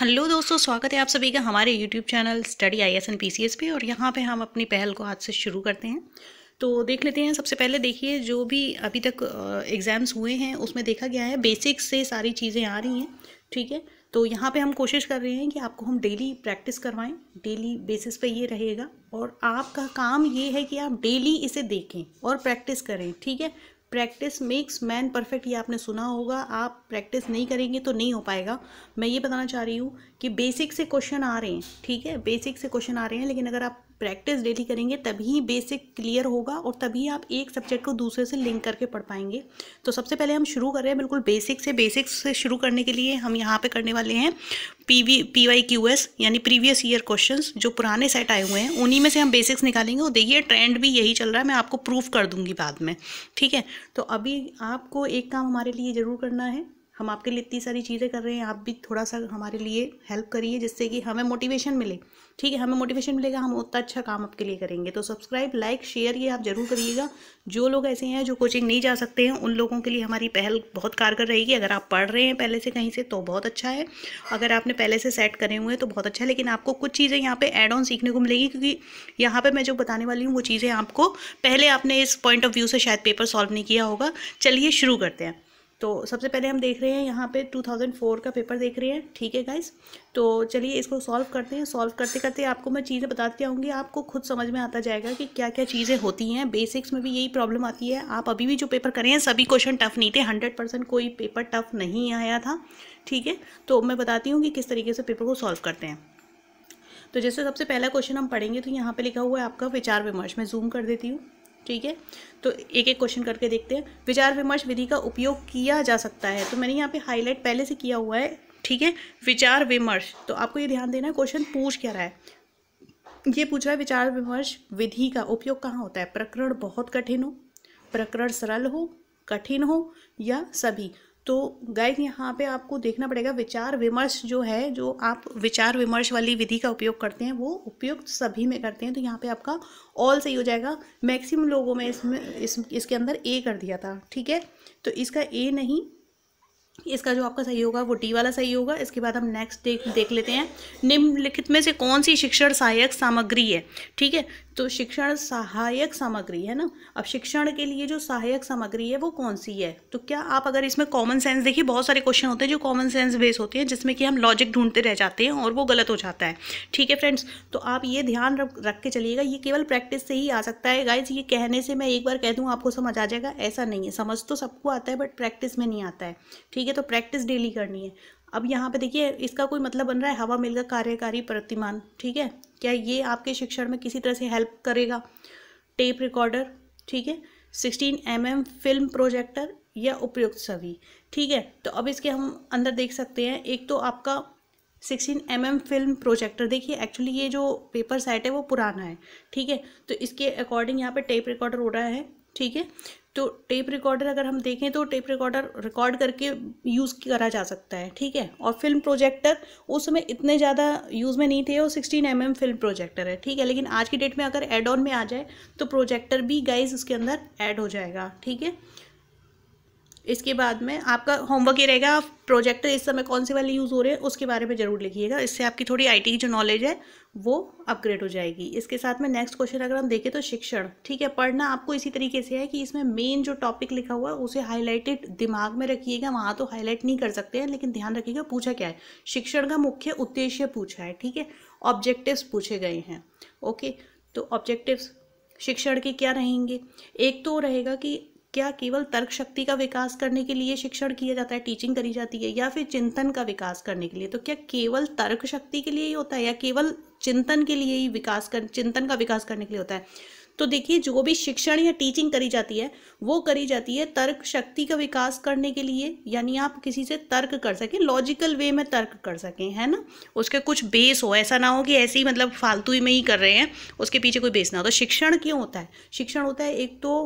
hello दोस्तों स्वागत है आप सभी का हमारे YouTube channel study I S N P C S पे और यहाँ पे हम अपनी पहल को आज से शुरू करते हैं तो देख लेते हैं सबसे पहले देखिए जो भी अभी तक एग्ज़ाम्स हुए हैं उसमें देखा गया है बेसिक्स से सारी चीज़ें आ रही हैं ठीक है तो यहाँ पे हम कोशिश कर रहे हैं कि आपको हम डेली प्रैक्टिस करवाएं डेली बेसिस पे ये रहेगा और आपका काम ये है कि आप डेली इसे देखें और प्रैक्टिस करें ठीक है प्रैक्टिस मेक्स मैन परफेक्ट ये आपने सुना होगा आप प्रैक्टिस नहीं करेंगे तो नहीं हो पाएगा मैं ये बताना चाह रही हूँ कि बेसिक से क्वेश्चन आ रहे हैं ठीक है बेसिक से क्वेश्चन आ रहे हैं लेकिन अगर आप प्रैक्टिस डेली करेंगे तभी बेसिक क्लियर होगा और तभी आप एक सब्जेक्ट को दूसरे से लिंक करके पढ़ पाएंगे तो सबसे पहले हम शुरू कर रहे हैं बिल्कुल बेसिक से बेसिक्स से शुरू करने के लिए हम यहाँ पे करने वाले हैं P V P Y Q S यानी प्रीवियस ईयर क्वेश्चंस जो पुराने सेट आए हुए हैं उन्हीं में से हम बेसिक्स निकालेंगे और देखिए ट्रेंड भी यही चल रहा है मैं आपको प्रूफ कर दूंगी बाद में ठीक है तो अभी आपको एक काम हमारे लिए ज़रूर करना है हम आपके लिए इतनी सारी चीज़ें कर रहे हैं आप भी थोड़ा सा हमारे लिए हेल्प करिए जिससे कि हमें मोटिवेशन मिले ठीक है हमें मोटिवेशन मिलेगा हम उतना अच्छा काम आपके लिए करेंगे तो सब्सक्राइब लाइक शेयर ये आप ज़रूर करिएगा जो लोग ऐसे हैं जो कोचिंग नहीं जा सकते हैं उन लोगों के लिए हमारी पहल बहुत कारगर रहेगी अगर आप पढ़ रहे हैं पहले से कहीं से तो बहुत अच्छा है अगर आपने पहले से सेट करे हुए हैं तो बहुत अच्छा है लेकिन आपको कुछ चीज़ें यहाँ पर एड ऑन सीखने को मिलेगी क्योंकि यहाँ पर मैं जो बताने वाली हूँ वो चीज़ें आपको पहले आपने इस पॉइंट ऑफ व्यू से शायद पेपर सॉल्व नहीं किया होगा चलिए शुरू करते हैं तो सबसे पहले हम देख रहे हैं यहाँ पे 2004 का पेपर देख रहे हैं ठीक है गाइज तो चलिए इसको सॉल्व करते हैं सॉल्व करते करते आपको मैं चीज़ें बताती आऊँगी आपको खुद समझ में आता जाएगा कि क्या क्या चीज़ें होती हैं बेसिक्स में भी यही प्रॉब्लम आती है आप अभी भी जो पेपर करें हैं सभी क्वेश्चन टफ नहीं थे हंड्रेड परसेंट कोई पेपर टफ नहीं आया था ठीक है तो मैं बताती हूँ कि किस तरीके से पेपर को सॉल्व करते हैं तो जैसे सबसे पहला क्वेश्चन हम पढ़ेंगे तो यहाँ पे लिखा हुआ है आपका विचार विमर्श मैं जूम कर देती हूँ ठीक है तो एक एक क्वेश्चन करके देखते हैं विचार विमर्श विधि का उपयोग किया जा सकता है तो मैंने यहाँ पे हाईलाइट पहले से किया हुआ है ठीक है विचार विमर्श तो आपको ये ध्यान देना है क्वेश्चन पूछ क्या रहा है ये पूछ रहा है विचार विमर्श विधि का उपयोग कहाँ होता है प्रकरण बहुत कठिन हो प्रकरण सरल हो कठिन हो या सभी तो गाइस यहाँ पे आपको देखना पड़ेगा विचार विमर्श जो है जो आप विचार विमर्श वाली विधि का उपयोग करते हैं वो उपयुक्त सभी में करते हैं तो यहाँ पे आपका ऑल सही हो जाएगा मैक्सिमम लोगों में इसमें इस, इसके अंदर ए कर दिया था ठीक है तो इसका ए नहीं इसका जो आपका सही होगा वो टी वाला सही होगा इसके बाद हम नेक्स्ट देख देख लेते हैं निम्नलिखित में से कौन सी शिक्षण सहायक सामग्री है ठीक है तो शिक्षण सहायक सामग्री है ना अब शिक्षण के लिए जो सहायक सामग्री है वो कौन सी है तो क्या आप अगर इसमें कॉमन सेंस देखिए बहुत सारे क्वेश्चन होते हैं जो कॉमन सेंस बेस होते हैं जिसमें कि हम लॉजिक ढूंढते रह जाते हैं और वो गलत हो जाता है ठीक है फ्रेंड्स तो आप ये ध्यान रख के चलिएगा ये केवल प्रैक्टिस से ही आ सकता है गाइज ये कहने से मैं एक बार कह दूँ आपको समझ आ जाएगा ऐसा नहीं है समझ तो सबको आता है बट प्रैक्टिस में नहीं आता है ठीक है है तो प्रैक्टिस डेली करनी है अब यहाँ पे देखिए इसका कोई मतलब बन रहा है हवा मिल का कार्यकारी प्रतिमान ठीक है क्या ये आपके शिक्षण में किसी तरह से हेल्प करेगा टेप रिकॉर्डर ठीक है sixteen M M film projector या उपयुक्त सभी ठीक है तो अब इसके हम अंदर देख सकते हैं एक तो आपका sixteen M M film projector देखिए एक्चुअली ये जो पेपर सेट है वो पुराना है ठीक है तो इसके अकॉर्डिंग यहाँ पे टेप रिकॉर्डर हो रहा है ठीक है तो टेप रिकॉर्डर अगर हम देखें तो टेप रिकॉर्डर रिकॉर्ड करके यूज़ करा जा सकता है ठीक है और फिल्म प्रोजेक्टर उस समय इतने ज़्यादा यूज़ में नहीं थे और sixteen M mm film projector है ठीक है लेकिन आज की डेट में अगर एड ऑन में आ जाए तो प्रोजेक्टर भी गाइज उसके अंदर ऐड हो जाएगा ठीक है इसके बाद में आपका होमवर्क ये रहेगा आप प्रोजेक्टर इस समय कौन सी वाली यूज़ हो रहे हैं उसके बारे में ज़रूर लिखिएगा इससे आपकी थोड़ी आईटी की जो नॉलेज है वो अपग्रेड हो जाएगी इसके साथ में नेक्स्ट क्वेश्चन अगर हम देखें तो शिक्षण ठीक है पढ़ना आपको इसी तरीके से है कि इसमें मेन जो टॉपिक लिखा हुआ है उसे हाईलाइटेड दिमाग में रखिएगा वहाँ तो हाईलाइट नहीं कर सकते हैं लेकिन ध्यान रखिएगा पूछा क्या है शिक्षण का मुख्य उद्देश्य पूछा है ठीक है ऑब्जेक्टिव्स पूछे गए हैं ओके तो ऑब्जेक्टिव्स शिक्षण के क्या रहेंगे एक तो रहेगा कि क्या केवल तर्क शक्ति का विकास करने के लिए शिक्षण किया जाता है टीचिंग करी जाती है या फिर चिंतन का विकास करने के लिए तो क्या केवल तर्क शक्ति के लिए ही होता है या केवल चिंतन के लिए ही विकास कर चिंतन का विकास करने के लिए होता है तो देखिए जो भी शिक्षण या टीचिंग करी जाती है वो करी जाती है तर्क शक्ति का विकास करने के लिए यानी आप किसी से तर्क कर सकें लॉजिकल वे में तर्क कर सकें है ना उसके कुछ बेस हो ऐसा ना हो कि ऐसे ही मतलब फालतू में ही कर रहे हैं उसके पीछे कोई बेस ना हो तो शिक्षण क्यों होता है शिक्षण होता है एक तो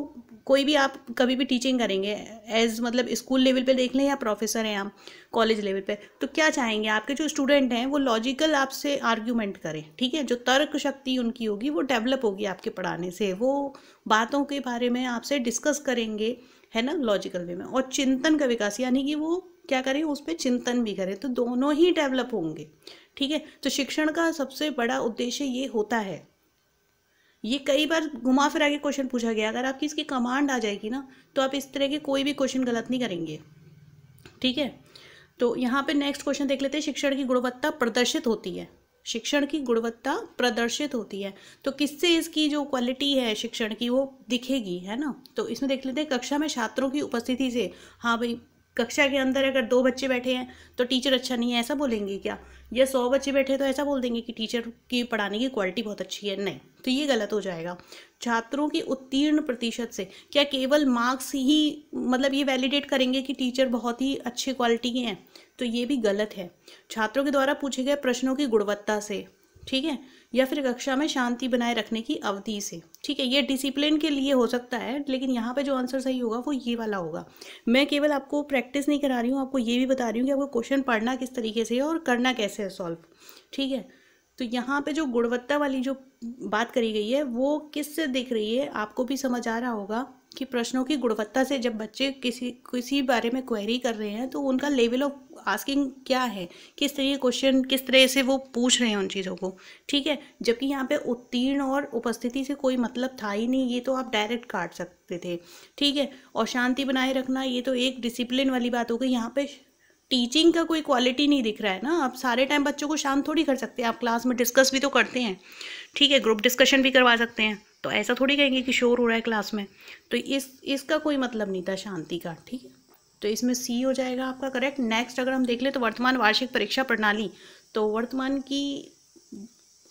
कोई भी आप कभी भी टीचिंग करेंगे एज मतलब स्कूल लेवल पे देख लें या प्रोफेसर हैं आप कॉलेज लेवल पे तो क्या चाहेंगे आपके जो स्टूडेंट हैं वो लॉजिकल आपसे आर्ग्यूमेंट करें ठीक है जो तर्क शक्ति उनकी होगी वो डेवलप होगी आपके पढ़ाने से वो बातों के बारे में आपसे डिस्कस करेंगे है ना लॉजिकल वे में और चिंतन का विकास यानी कि वो क्या करें उस पर चिंतन भी करें तो दोनों ही डेवलप होंगे ठीक है तो शिक्षण का सबसे बड़ा उद्देश्य ये होता है ये कई बार घुमा फिरा के क्वेश्चन पूछा गया अगर आपकी इसकी कमांड आ जाएगी ना तो आप इस तरह के कोई भी क्वेश्चन गलत नहीं करेंगे ठीक है तो यहाँ पे नेक्स्ट क्वेश्चन देख लेते हैं शिक्षण की गुणवत्ता प्रदर्शित होती है शिक्षण की गुणवत्ता प्रदर्शित होती है तो किससे इसकी जो क्वालिटी है शिक्षण की वो दिखेगी है ना तो इसमें देख लेते हैं कक्षा में छात्रों की उपस्थिति से हाँ भाई कक्षा के अंदर अगर दो बच्चे बैठे हैं तो टीचर अच्छा नहीं है ऐसा बोलेंगे क्या या सौ बच्चे बैठे हैं तो ऐसा बोल देंगे कि टीचर की पढ़ाने की क्वालिटी बहुत अच्छी है नहीं तो ये गलत हो जाएगा छात्रों की उत्तीर्ण प्रतिशत से क्या केवल मार्क्स ही मतलब ये वैलिडेट करेंगे कि टीचर बहुत ही अच्छी क्वालिटी के हैं तो ये भी गलत है छात्रों के द्वारा पूछे गए प्रश्नों की गुणवत्ता से ठीक है या फिर कक्षा में शांति बनाए रखने की अवधि से ठीक है ये डिसिप्लिन के लिए हो सकता है लेकिन यहाँ पे जो आंसर सही होगा वो ये वाला होगा मैं केवल आपको प्रैक्टिस नहीं करा रही हूँ आपको ये भी बता रही हूँ कि आपको क्वेश्चन पढ़ना किस तरीके से है और करना कैसे है सॉल्व ठीक है तो यहाँ पर जो गुणवत्ता वाली जो बात करी गई है वो किस से दिख रही है आपको भी समझ आ रहा होगा कि प्रश्नों की गुणवत्ता से जब बच्चे किसी किसी बारे में क्वेरी कर रहे हैं तो उनका लेवल ऑफ आस्किंग क्या है किस तरह क्वेश्चन किस तरह से वो पूछ रहे हैं उन चीज़ों को ठीक है जबकि यहाँ पे उत्तीर्ण और उपस्थिति से कोई मतलब था ही नहीं ये तो आप डायरेक्ट काट सकते थे ठीक है और शांति बनाए रखना ये तो एक डिसिप्लिन वाली बात हो गई यहाँ पर टीचिंग का कोई क्वालिटी नहीं दिख रहा है ना आप सारे टाइम बच्चों को शांत थोड़ी कर सकते हैं आप क्लास में डिस्कस भी तो करते हैं ठीक है ग्रुप डिस्कशन भी करवा सकते हैं तो ऐसा थोड़ी कहेंगे कि शोर हो रहा है क्लास में तो इस इसका कोई मतलब नहीं था शांति का ठीक है तो इसमें सी हो जाएगा आपका करेक्ट नेक्स्ट अगर हम देख लें तो वर्तमान वार्षिक परीक्षा प्रणाली तो वर्तमान की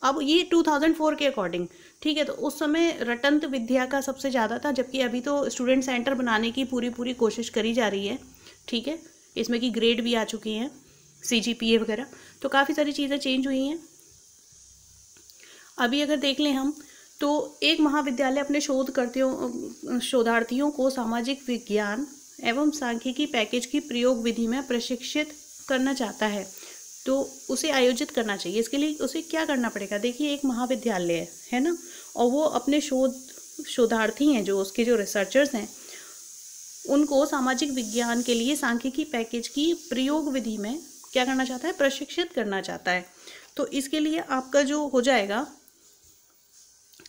अब ये 2004 के अकॉर्डिंग ठीक है तो उस समय रटंत विद्या का सबसे ज़्यादा था जबकि अभी तो स्टूडेंट सेंटर बनाने की पूरी पूरी कोशिश करी जा रही है ठीक है इसमें कि ग्रेड भी आ चुकी हैं सी जी पी ए वगैरह तो काफ़ी सारी चीज़ें चेंज हुई हैं अभी अगर देख लें हम तो एक महाविद्यालय अपने शोधकर्तियों शोधार्थियों को सामाजिक विज्ञान एवं सांख्यिकी पैकेज की प्रयोग विधि में प्रशिक्षित करना चाहता है तो उसे आयोजित करना चाहिए इसके लिए उसे क्या करना पड़ेगा देखिए एक महाविद्यालय है है ना और वो अपने शोध शोधार्थी हैं जो उसके जो रिसर्चर्स हैं उनको सामाजिक विज्ञान के लिए सांख्यिकी पैकेज की प्रयोग विधि में क्या करना चाहता है प्रशिक्षित करना चाहता है तो इसके लिए आपका जो हो जाएगा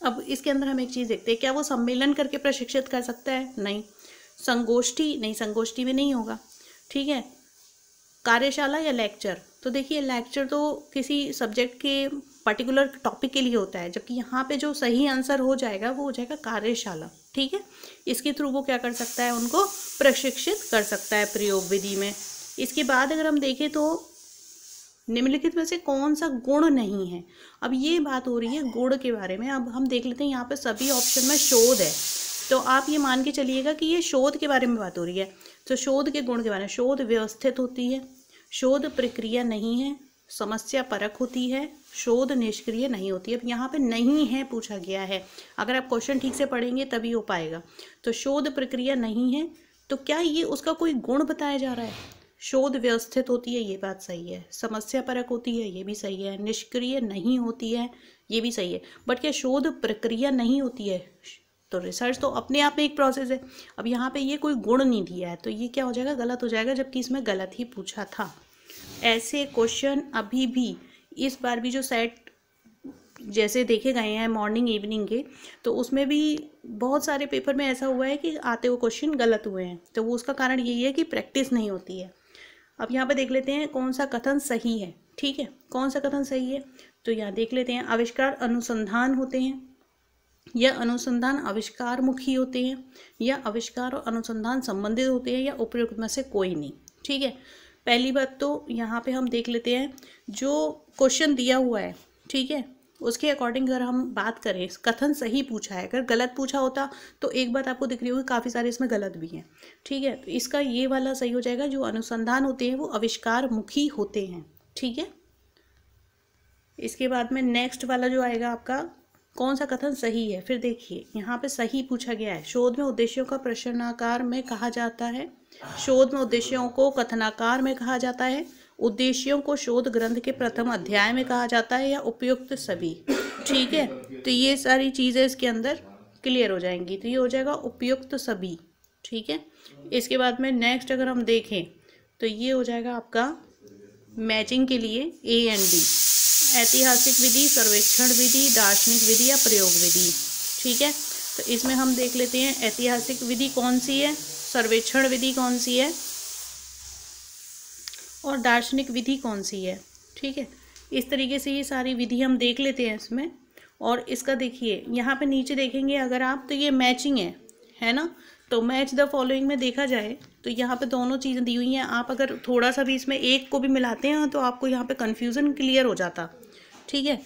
अब इसके अंदर हम एक चीज़ देखते हैं क्या वो सम्मेलन करके प्रशिक्षित कर सकता है नहीं संगोष्ठी नहीं संगोष्ठी में नहीं होगा ठीक है कार्यशाला या लेक्चर तो देखिए लेक्चर तो किसी सब्जेक्ट के पर्टिकुलर टॉपिक के लिए होता है जबकि यहाँ पे जो सही आंसर हो जाएगा वो हो जाएगा कार्यशाला ठीक है इसके थ्रू वो क्या कर सकता है उनको प्रशिक्षित कर सकता है प्रयोग विधि में इसके बाद अगर हम देखें तो निम्नलिखित में से कौन सा गुण नहीं है अब ये बात हो रही है गुण के बारे में अब हम देख लेते हैं यहाँ पे सभी ऑप्शन में शोध है तो आप ये मान के चलिएगा कि ये शोध के बारे में बात हो रही है तो शोध के गुण के बारे में शोध व्यवस्थित होती है शोध प्रक्रिया नहीं है समस्या परक होती है शोध निष्क्रिय नहीं होती अब यहाँ पे नहीं है पूछा गया है अगर आप क्वेश्चन ठीक से पढ़ेंगे तभी हो पाएगा तो शोध प्रक्रिया नहीं है तो क्या ये उसका कोई गुण बताया जा रहा है शोध व्यवस्थित होती है ये बात सही है समस्या परक होती है ये भी सही है निष्क्रिय नहीं होती है ये भी सही है बट क्या शोध प्रक्रिया नहीं होती है तो रिसर्च तो अपने आप में एक प्रोसेस है अब यहाँ पे ये कोई गुण नहीं दिया है तो ये क्या हो जाएगा गलत हो जाएगा जबकि इसमें गलत ही पूछा था ऐसे क्वेश्चन अभी भी इस बार भी जो सेट जैसे देखे गए हैं मॉर्निंग इवनिंग के तो उसमें भी बहुत सारे पेपर में ऐसा हुआ है कि आते हुए क्वेश्चन गलत हुए हैं तो वो उसका कारण यही है कि प्रैक्टिस नहीं होती है अब यहाँ पर देख लेते हैं कौन सा कथन सही है ठीक है कौन सा कथन सही है तो यहाँ देख लेते हैं आविष्कार अनुसंधान होते हैं या अनुसंधान आविष्कार मुखी होते हैं या आविष्कार और अनुसंधान संबंधित होते हैं या उपयुक्त में से कोई नहीं ठीक है पहली बात तो यहाँ पे हम देख लेते हैं जो क्वेश्चन दिया हुआ है ठीक है उसके अकॉर्डिंग अगर हम बात करें कथन सही पूछा है अगर गलत पूछा होता तो एक बात आपको दिख रही होगी काफ़ी सारे इसमें गलत भी हैं ठीक है तो इसका ये वाला सही हो जाएगा जो अनुसंधान होते हैं वो आविष्कार मुखी होते हैं ठीक है इसके बाद में नेक्स्ट वाला जो आएगा आपका कौन सा कथन सही है फिर देखिए यहाँ पे सही पूछा गया है शोध में उद्देश्यों का प्रश्नाकार में कहा जाता है शोध में उद्देश्यों को कथनाकार में कहा जाता है उद्देश्यों को शोध ग्रंथ के प्रथम अध्याय में कहा जाता है या उपयुक्त सभी ठीक है तो ये सारी चीज़ें इसके अंदर क्लियर हो जाएंगी तो ये हो जाएगा उपयुक्त सभी ठीक है इसके बाद में नेक्स्ट अगर हम देखें तो ये हो जाएगा आपका मैचिंग के लिए ए एंड बी ऐतिहासिक विधि सर्वेक्षण विधि दार्शनिक विधि या प्रयोग विधि ठीक है तो इसमें हम देख लेते हैं ऐतिहासिक विधि कौन सी है सर्वेक्षण विधि कौन सी है और दार्शनिक विधि कौन सी है ठीक है इस तरीके से ये सारी विधि हम देख लेते हैं इसमें और इसका देखिए यहाँ पे नीचे देखेंगे अगर आप तो ये मैचिंग है है ना तो मैच द फॉलोइंग में देखा जाए तो यहाँ पे दोनों चीज़ें दी हुई हैं आप अगर थोड़ा सा भी इसमें एक को भी मिलाते हैं तो आपको यहाँ पे कन्फ्यूज़न क्लियर हो जाता ठीक है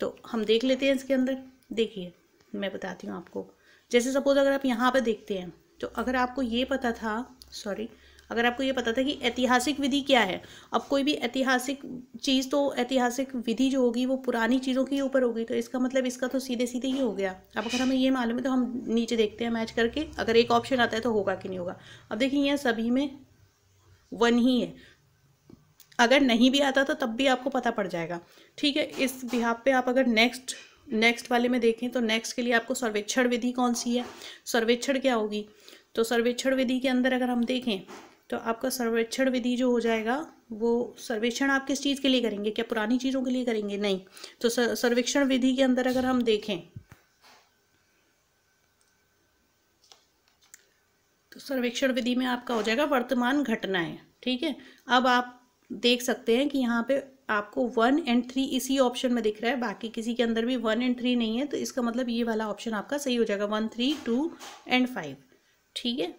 तो हम देख लेते हैं इसके अंदर देखिए मैं बताती हूँ आपको जैसे सपोज़ अगर आप यहाँ पर देखते हैं तो अगर आपको ये पता था सॉरी अगर आपको ये पता था कि ऐतिहासिक विधि क्या है अब कोई भी ऐतिहासिक चीज़ तो ऐतिहासिक विधि जो होगी वो पुरानी चीज़ों के ऊपर होगी तो इसका मतलब इसका तो सीधे सीधे ही हो गया अब अगर हमें ये मालूम है तो हम नीचे देखते हैं मैच करके अगर एक ऑप्शन आता है तो होगा कि नहीं होगा अब देखिए यह सभी में वन ही है अगर नहीं भी आता तो तब भी आपको पता पड़ जाएगा ठीक है इस बिहाब पे आप अगर नेक्स्ट नेक्स्ट वाले में देखें तो नेक्स्ट के लिए आपको सर्वेक्षण विधि कौन सी है सर्वेक्षण क्या होगी तो सर्वेक्षण विधि के अंदर अगर हम देखें तो आपका सर्वेक्षण विधि जो हो जाएगा वो सर्वेक्षण आप किस चीज़ के लिए करेंगे क्या पुरानी चीज़ों के लिए करेंगे नहीं तो सर्वेक्षण विधि के अंदर अगर हम देखें तो सर्वेक्षण विधि में आपका हो जाएगा वर्तमान घटनाएं ठीक है अब आप देख सकते हैं कि यहाँ पे आपको वन एंड थ्री इसी ऑप्शन में दिख रहा है बाकी किसी के अंदर भी वन एंड थ्री नहीं है तो इसका मतलब ये वाला ऑप्शन आपका सही हो जाएगा one three two and five ठीक है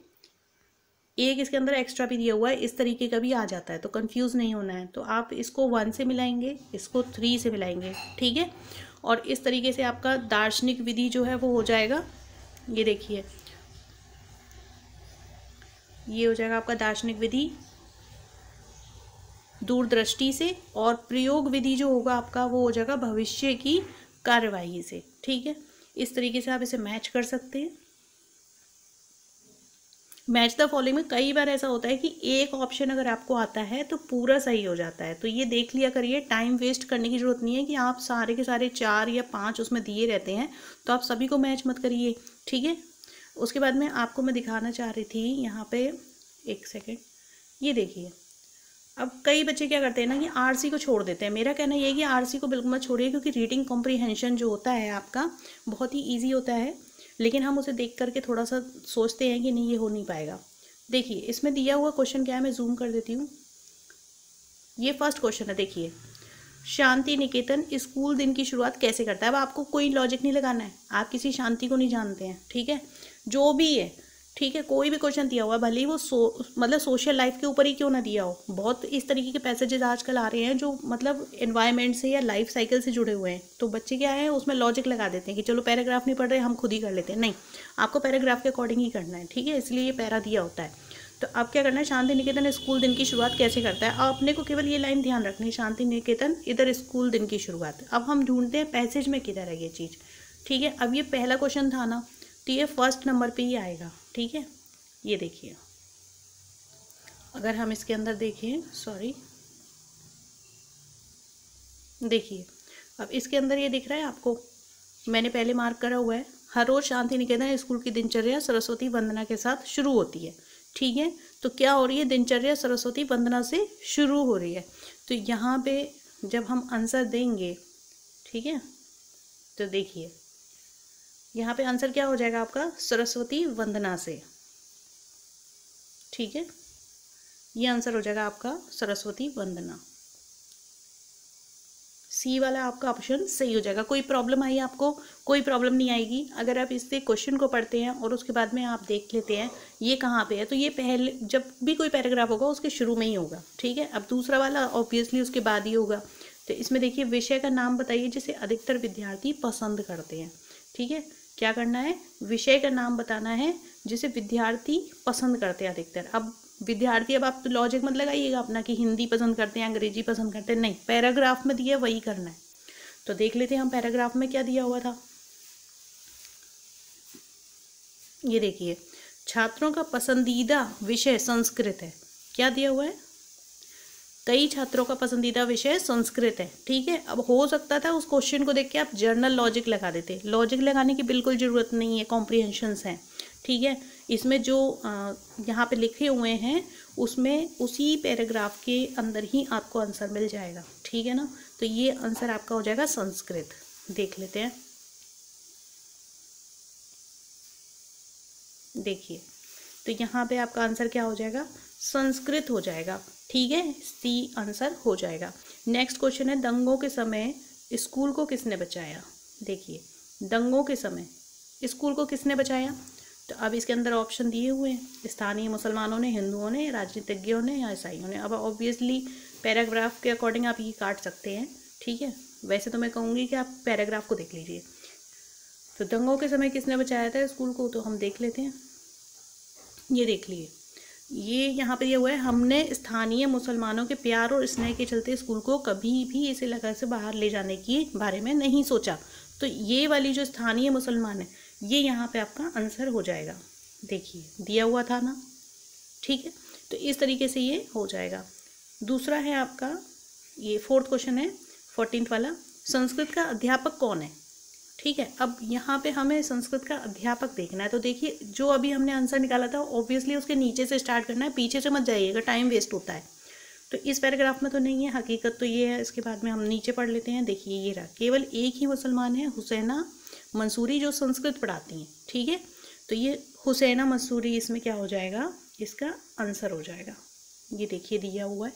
एक इसके अंदर एक्स्ट्रा भी दिया हुआ है इस तरीके का भी आ जाता है तो कंफ्यूज नहीं होना है तो आप इसको वन से मिलाएंगे इसको थ्री से मिलाएंगे ठीक है और इस तरीके से आपका दार्शनिक विधि जो है वो हो जाएगा ये देखिए ये हो जाएगा आपका दार्शनिक विधि दूरदृष्टि से और प्रयोग विधि जो होगा आपका वो हो जाएगा भविष्य की कार्यवाही से ठीक है इस तरीके से आप इसे मैच कर सकते हैं मैच द फॉलोइंग में कई बार ऐसा होता है कि एक ऑप्शन अगर आपको आता है तो पूरा सही हो जाता है तो ये देख लिया करिए टाइम वेस्ट करने की ज़रूरत नहीं है कि आप सारे के सारे चार या पाँच उसमें दिए रहते हैं तो आप सभी को मैच मत करिए ठीक है उसके बाद में आपको मैं दिखाना चाह रही थी यहाँ पे एक सेकेंड ये देखिए अब कई बच्चे क्या करते हैं ना कि आर को छोड़ देते हैं मेरा कहना ये है कि आर को बिल्कुल मत छोड़िए क्योंकि रीडिंग कॉम्प्रीहेंशन जो होता है आपका बहुत ही ईजी होता है लेकिन हम उसे देख करके थोड़ा सा सोचते हैं कि नहीं ये हो नहीं पाएगा देखिए इसमें दिया हुआ क्वेश्चन क्या है मैं जूम कर देती हूँ ये फर्स्ट क्वेश्चन है देखिए शांति निकेतन स्कूल दिन की शुरुआत कैसे करता है अब आपको कोई लॉजिक नहीं लगाना है आप किसी शांति को नहीं जानते हैं ठीक है जो भी है ठीक है कोई भी क्वेश्चन दिया हुआ भले ही वो सो मतलब सोशल लाइफ के ऊपर ही क्यों ना दिया हो बहुत इस तरीके के पैसेजेस आजकल आ रहे हैं जो मतलब एनवायरमेंट से या लाइफ साइकिल से जुड़े हुए हैं तो बच्चे क्या है उसमें लॉजिक लगा देते हैं कि चलो पैराग्राफ नहीं पढ़ रहे हम खुद ही कर लेते हैं नहीं आपको पैराग्राफ के अकॉर्डिंग ही करना है ठीक है इसलिए ये पैरा दिया होता है तो अब क्या करना है शांति निकेतन स्कूल दिन की शुरुआत कैसे करता है अपने को केवल ये लाइन ध्यान रखनी है शांति निकेतन इधर स्कूल दिन की शुरुआत अब हम ढूंढते हैं पैसेज में किधर है ये चीज़ ठीक है अब ये पहला क्वेश्चन था ना तो ये फर्स्ट नंबर पे ही आएगा ठीक है ये देखिए अगर हम इसके अंदर देखें सॉरी देखिए अब इसके अंदर ये दिख रहा है आपको मैंने पहले मार्क करा हुआ है हर रोज़ शांति निकेतन स्कूल की दिनचर्या सरस्वती वंदना के साथ शुरू होती है ठीक है तो क्या हो रही है दिनचर्या सरस्वती वंदना से शुरू हो रही है तो यहाँ पे जब हम आंसर देंगे ठीक है तो देखिए यहाँ पे आंसर क्या हो जाएगा आपका सरस्वती वंदना से ठीक है ये आंसर हो जाएगा आपका सरस्वती वंदना सी वाला आपका ऑप्शन सही हो जाएगा कोई प्रॉब्लम आई आपको कोई प्रॉब्लम नहीं आएगी अगर आप इससे क्वेश्चन को पढ़ते हैं और उसके बाद में आप देख लेते हैं ये कहाँ पे है तो ये पहले जब भी कोई पैराग्राफ होगा उसके शुरू में ही होगा ठीक है अब दूसरा वाला ऑब्वियसली उसके बाद ही होगा तो इसमें देखिए विषय का नाम बताइए जिसे अधिकतर विद्यार्थी पसंद करते हैं ठीक है क्या करना है विषय का नाम बताना है जिसे विद्यार्थी पसंद करते हैं अधिकतर अब विद्यार्थी अब आप तो लॉजिक मत लगाइएगा अपना कि हिंदी पसंद करते हैं अंग्रेजी पसंद करते हैं नहीं पैराग्राफ में दिया वही करना है तो देख लेते हैं हम पैराग्राफ में क्या दिया हुआ था ये देखिए छात्रों का पसंदीदा विषय संस्कृत है क्या दिया हुआ है कई छात्रों का पसंदीदा विषय संस्कृत है ठीक है अब हो सकता था उस क्वेश्चन को देख के आप जर्नल लॉजिक लगा देते लॉजिक लगाने की बिल्कुल ज़रूरत नहीं है कॉम्प्रीहेंशन हैं ठीक है इसमें जो यहाँ पे लिखे हुए हैं उसमें उसी पैराग्राफ के अंदर ही आपको आंसर मिल जाएगा ठीक है ना तो ये आंसर आपका हो जाएगा संस्कृत देख लेते हैं देखिए तो यहाँ पे आपका आंसर क्या हो जाएगा संस्कृत हो जाएगा ठीक है सी आंसर हो जाएगा नेक्स्ट क्वेश्चन है दंगों के समय स्कूल को किसने बचाया देखिए दंगों के समय स्कूल को किसने बचाया तो अब इसके अंदर ऑप्शन दिए हुए हैं स्थानीय मुसलमानों ने हिंदुओं ने राजनीतिज्ञों ने या ईसाइयों ने अब ऑब्वियसली पैराग्राफ के अकॉर्डिंग आप ये काट सकते हैं ठीक है वैसे तो मैं कहूँगी कि आप पैराग्राफ को देख लीजिए तो दंगों के समय किसने बचाया था स्कूल को तो हम देख लेते हैं ये देख लीजिए ये यहाँ पर यह हुआ है हमने स्थानीय मुसलमानों के प्यार और स्नेह के चलते स्कूल को कभी भी इस इलाके से बाहर ले जाने के बारे में नहीं सोचा तो ये वाली जो स्थानीय मुसलमान है ये यहाँ पे आपका आंसर हो जाएगा देखिए दिया हुआ था ना ठीक है तो इस तरीके से ये हो जाएगा दूसरा है आपका ये फोर्थ क्वेश्चन है फोर्टीन वाला संस्कृत का अध्यापक कौन है ठीक है अब यहाँ पे हमें संस्कृत का अध्यापक देखना है तो देखिए जो अभी हमने आंसर निकाला था ऑब्वियसली उसके नीचे से स्टार्ट करना है पीछे से मत जाइएगा टाइम वेस्ट होता है तो इस पैराग्राफ में तो नहीं है हकीकत तो ये है इसके बाद में हम नीचे पढ़ लेते हैं देखिए ये रहा केवल एक ही मुसलमान है हुसैना मंसूरी जो संस्कृत पढ़ाती हैं ठीक है तो ये हुसैना मंसूरी इसमें क्या हो जाएगा इसका आंसर हो जाएगा ये देखिए दिया हुआ है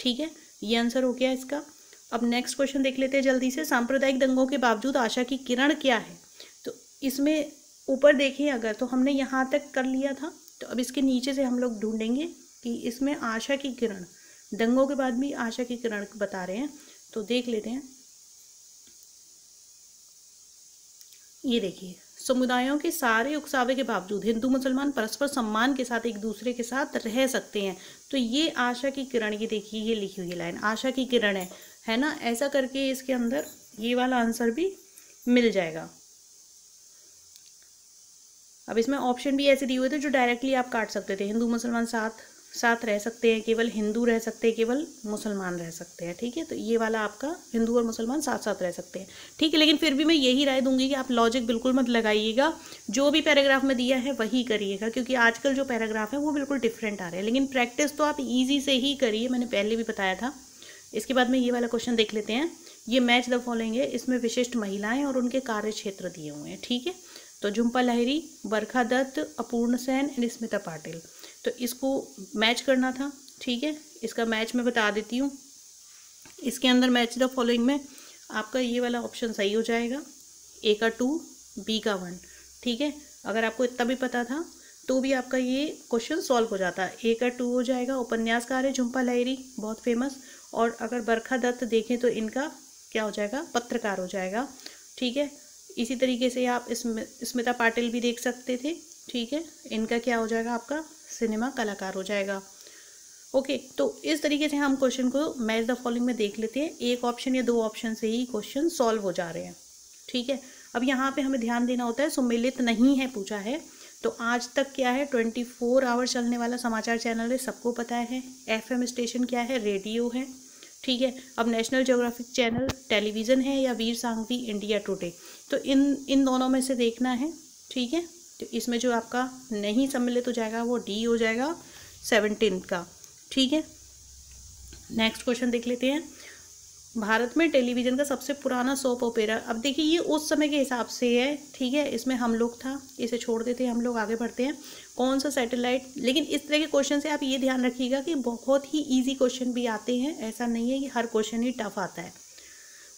ठीक है ये आंसर हो गया इसका अब नेक्स्ट क्वेश्चन देख लेते हैं जल्दी से सांप्रदायिक दंगों के बावजूद आशा की किरण क्या है तो इसमें ऊपर देखें अगर तो हमने यहाँ तक कर लिया था तो अब इसके नीचे से हम लोग ढूंढेंगे कि इसमें आशा की किरण दंगों के बाद भी आशा की किरण बता रहे हैं तो देख लेते हैं ये देखिए समुदायों के सारे उकसावे के बावजूद हिंदू मुसलमान परस्पर सम्मान के साथ एक दूसरे के साथ रह सकते हैं तो ये आशा की किरण ये देखिए ये लिखी हुई लाइन आशा की किरण है है ना ऐसा करके इसके अंदर ये वाला आंसर भी मिल जाएगा अब इसमें ऑप्शन भी ऐसे दिए हुए थे जो डायरेक्टली आप काट सकते थे हिंदू मुसलमान साथ साथ रह सकते हैं केवल हिंदू रह सकते हैं केवल मुसलमान रह सकते हैं ठीक है तो ये वाला आपका हिंदू और मुसलमान साथ साथ रह सकते हैं ठीक है लेकिन फिर भी मैं यही राय दूंगी कि आप लॉजिक बिल्कुल मत लगाइएगा जो भी पैराग्राफ में दिया है वही करिएगा क्योंकि आजकल जो पैराग्राफ है वो बिल्कुल डिफरेंट आ रहे हैं लेकिन प्रैक्टिस तो आप ईजी से ही करिए मैंने पहले भी बताया था इसके बाद में ये वाला क्वेश्चन देख लेते हैं ये मैच द फॉलोइंग है इसमें विशिष्ट महिलाएं और उनके कार्य क्षेत्र दिए हुए हैं ठीक है तो झुम्पा लहरी बरखा दत्त अपूर्ण सेन एंड स्मिता पाटिल तो इसको मैच करना था ठीक है इसका मैच मैं बता देती हूँ इसके अंदर मैच द फॉलोइंग में आपका ये वाला ऑप्शन सही हो जाएगा ए का टू बी का वन ठीक है अगर आपको इतना भी पता था तो भी आपका ये क्वेश्चन सॉल्व हो जाता है ए का टू हो जाएगा उपन्यासकार है झुम्पा लहरी बहुत फेमस और अगर बरखा दत्त देखें तो इनका क्या हो जाएगा पत्रकार हो जाएगा ठीक है इसी तरीके से आप स्मिता पाटिल भी देख सकते थे ठीक है इनका क्या हो जाएगा आपका सिनेमा कलाकार हो जाएगा ओके okay, तो इस तरीके से हम क्वेश्चन को मैच द फॉलोइंग में देख लेते हैं एक ऑप्शन या दो ऑप्शन से ही क्वेश्चन सॉल्व हो जा रहे हैं ठीक है अब यहाँ पे हमें ध्यान देना होता है सुमिलित नहीं है पूछा है तो आज तक क्या है ट्वेंटी फोर आवर चलने वाला समाचार चैनल है सबको पता है एफएम स्टेशन क्या है रेडियो है ठीक है अब नेशनल ज्योग्राफिक चैनल टेलीविज़न है या वीर सांगवी इंडिया टुडे तो इन इन दोनों में से देखना है ठीक है तो इसमें जो आपका नहीं सम्मिलित हो जाएगा वो डी हो जाएगा सेवनटीन का ठीक है नेक्स्ट क्वेश्चन देख लेते हैं भारत में टेलीविज़न का सबसे पुराना सोप ओपेरा अब देखिए ये उस समय के हिसाब से है ठीक है इसमें हम लोग था इसे छोड़ देते हैं हम लोग आगे बढ़ते हैं कौन सा सैटेलाइट लेकिन इस तरह के क्वेश्चन से आप ये ध्यान रखिएगा कि बहुत ही ईजी क्वेश्चन भी आते हैं ऐसा नहीं है कि हर क्वेश्चन ही टफ आता है